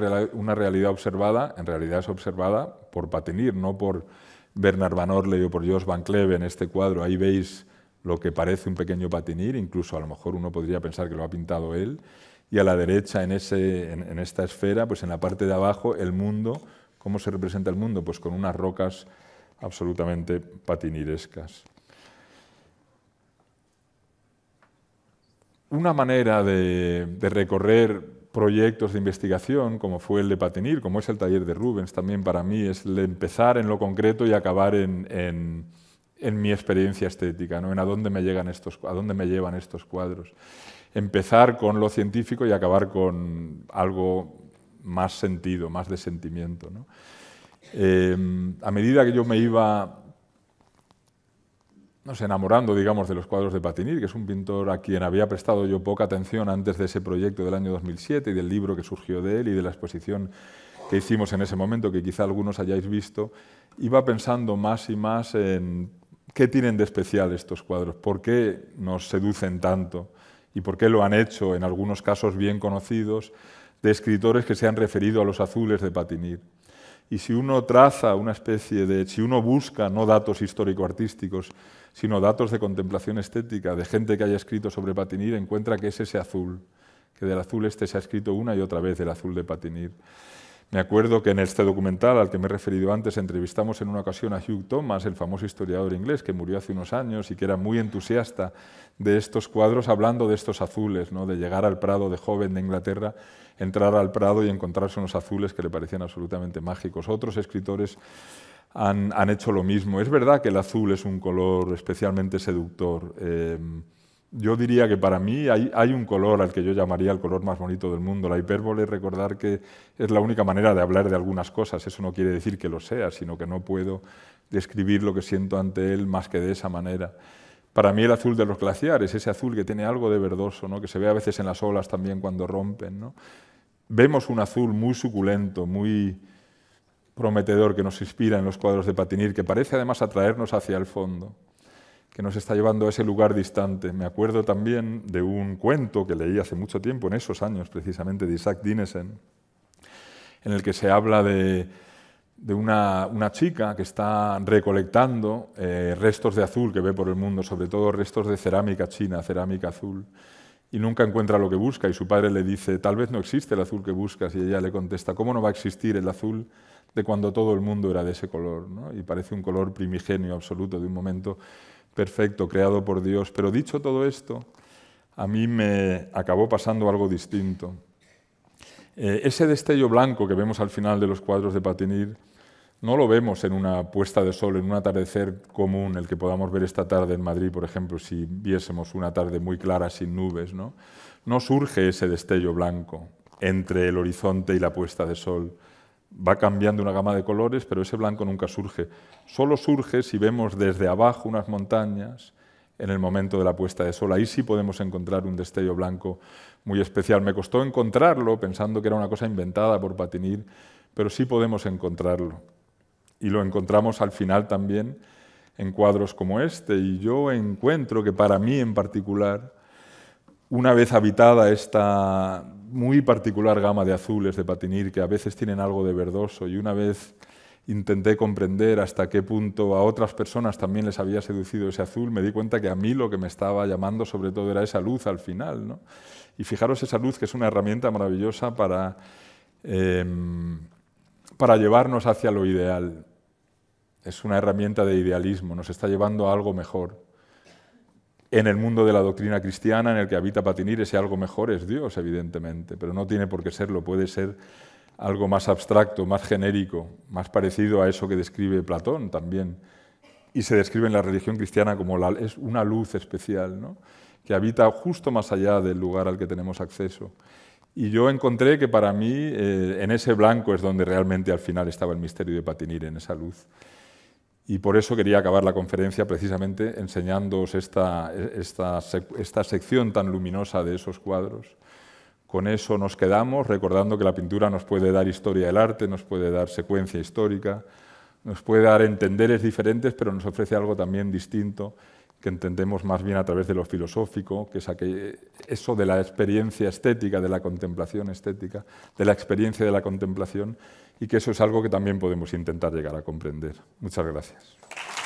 realidad observada, en realidad es observada por Patinir, no por Bernard Van Orley o por Jos Van Cleve en este cuadro. Ahí veis lo que parece un pequeño patinir, incluso a lo mejor uno podría pensar que lo ha pintado él, y a la derecha, en, ese, en, esta esfera, pues en la parte de abajo, el mundo, ¿cómo se representa el mundo? Pues con unas rocas absolutamente patinirescas. Una manera de, recorrer proyectos de investigación, como fue el de Patinir, como es el taller de Rubens, también para mí es empezar en lo concreto y acabar en en mi experiencia estética, ¿no? en a dónde me llegan estos, a dónde me llevan estos cuadros. Empezar con lo científico y acabar con algo más sentido, más de sentimiento. Em, a medida que yo me iba no enamorando, digamos, de los cuadros de Patinir, que es un pintor a quien había prestado yo poca atención antes de ese proyecto del año 2007 y del libro que surgió de él y de la exposición que hicimos en ese momento, que quizá algunos hayáis visto, iba pensando más y más en ¿Qué tienen de especial estos cuadros? ¿Por qué nos seducen tanto? ¿Y por qué lo han hecho, en algunos casos bien conocidos, de escritores que se han referido a los azules de Patinir? Y si uno traza una especie de, si uno busca no datos histórico-artísticos, sino datos de contemplación estética, de gente que haya escrito sobre Patinir, encuentra que es ese azul, que del azul este se ha escrito una y otra vez, del azul de Patinir. Me acuerdo que en este documental al que me he referido antes entrevistamos en una ocasión a Hugh Thomas, el famoso historiador inglés que murió hace unos años y que era muy entusiasta de estos cuadros, hablando de estos azules, ¿no? de llegar al Prado de joven de Inglaterra, entrar al Prado y encontrarse unos azules que le parecían absolutamente mágicos. Otros escritores han, hecho lo mismo. Es verdad que el azul es un color especialmente seductor. Eh, yo diría que para mí hay, un color al que yo llamaría el color más bonito del mundo. La hipérbole es recordar que es la única manera de hablar de algunas cosas. Eso no quiere decir que lo sea, sino que no puedo describir lo que siento ante él más que de esa manera. Para mí el azul de los glaciares, ese azul que tiene algo de verdoso, que se ve a veces en las olas también cuando rompen. Vemos un azul muy suculento, muy prometedor, que nos inspira en los cuadros de Patinir, que parece además atraernos hacia el fondo que nos está llevando a ese lugar distante. Me acuerdo también de un cuento que leí hace mucho tiempo, en esos años precisamente, de Isaac Dinesen, en el que se habla de, una, chica que está recolectando eh, restos de azul que ve por el mundo, sobre todo restos de cerámica china, cerámica azul, y nunca encuentra lo que busca. Y su padre le dice, tal vez no existe el azul que buscas, y ella le contesta, ¿cómo no va a existir el azul de cuando todo el mundo era de ese color? Y parece un color primigenio absoluto de un momento perfecto, creado por Dios. Pero dicho todo esto, a mí me acabó pasando algo distinto. Eh, ese destello blanco que vemos al final de los cuadros de Patinir no lo vemos en una puesta de sol, en un atardecer común, el que podamos ver esta tarde en Madrid, por ejemplo, si viésemos una tarde muy clara sin nubes. no surge ese destello blanco entre el horizonte y la puesta de sol va cambiando una gama de colores, pero ese blanco nunca surge. Solo surge si vemos desde abajo unas montañas en el momento de la puesta de sol. Ahí sí podemos encontrar un destello blanco muy especial. Me costó encontrarlo pensando que era una cosa inventada por Patinir, pero sí podemos encontrarlo. Y lo encontramos al final también en cuadros como este. Y yo encuentro que para mí en particular una vez habitada esta muy particular gama de azules de patinir, que a veces tienen algo de verdoso, y una vez intenté comprender hasta qué punto a otras personas también les había seducido ese azul, me di cuenta que a mí lo que me estaba llamando sobre todo era esa luz al final. Y fijaros esa luz que es una herramienta maravillosa para, em, para llevarnos hacia lo ideal. Es una herramienta de idealismo, nos está llevando a algo mejor en el mundo de la doctrina cristiana en el que habita Patinir, ese algo mejor es Dios, evidentemente, pero no tiene por qué serlo, puede ser algo más abstracto, más genérico, más parecido a eso que describe Platón también. Y se describe en la religión cristiana como la, es una luz especial, ¿no? que habita justo más allá del lugar al que tenemos acceso. Y yo encontré que para mí eh, en ese blanco es donde realmente al final estaba el misterio de Patinir, en esa luz. Y por eso quería acabar la conferencia precisamente enseñándoos esta, sección tan luminosa de esos cuadros. Con eso nos quedamos, recordando que la pintura nos puede dar historia del arte, nos puede dar secuencia histórica, nos puede dar entenderes diferentes, pero nos ofrece algo también distinto que entendemos más bien a través de lo filosófico, que es eso de la experiencia estética, de la contemplación estética, de la experiencia de la contemplación, y que eso es algo que también podemos intentar llegar a comprender. Muchas gracias.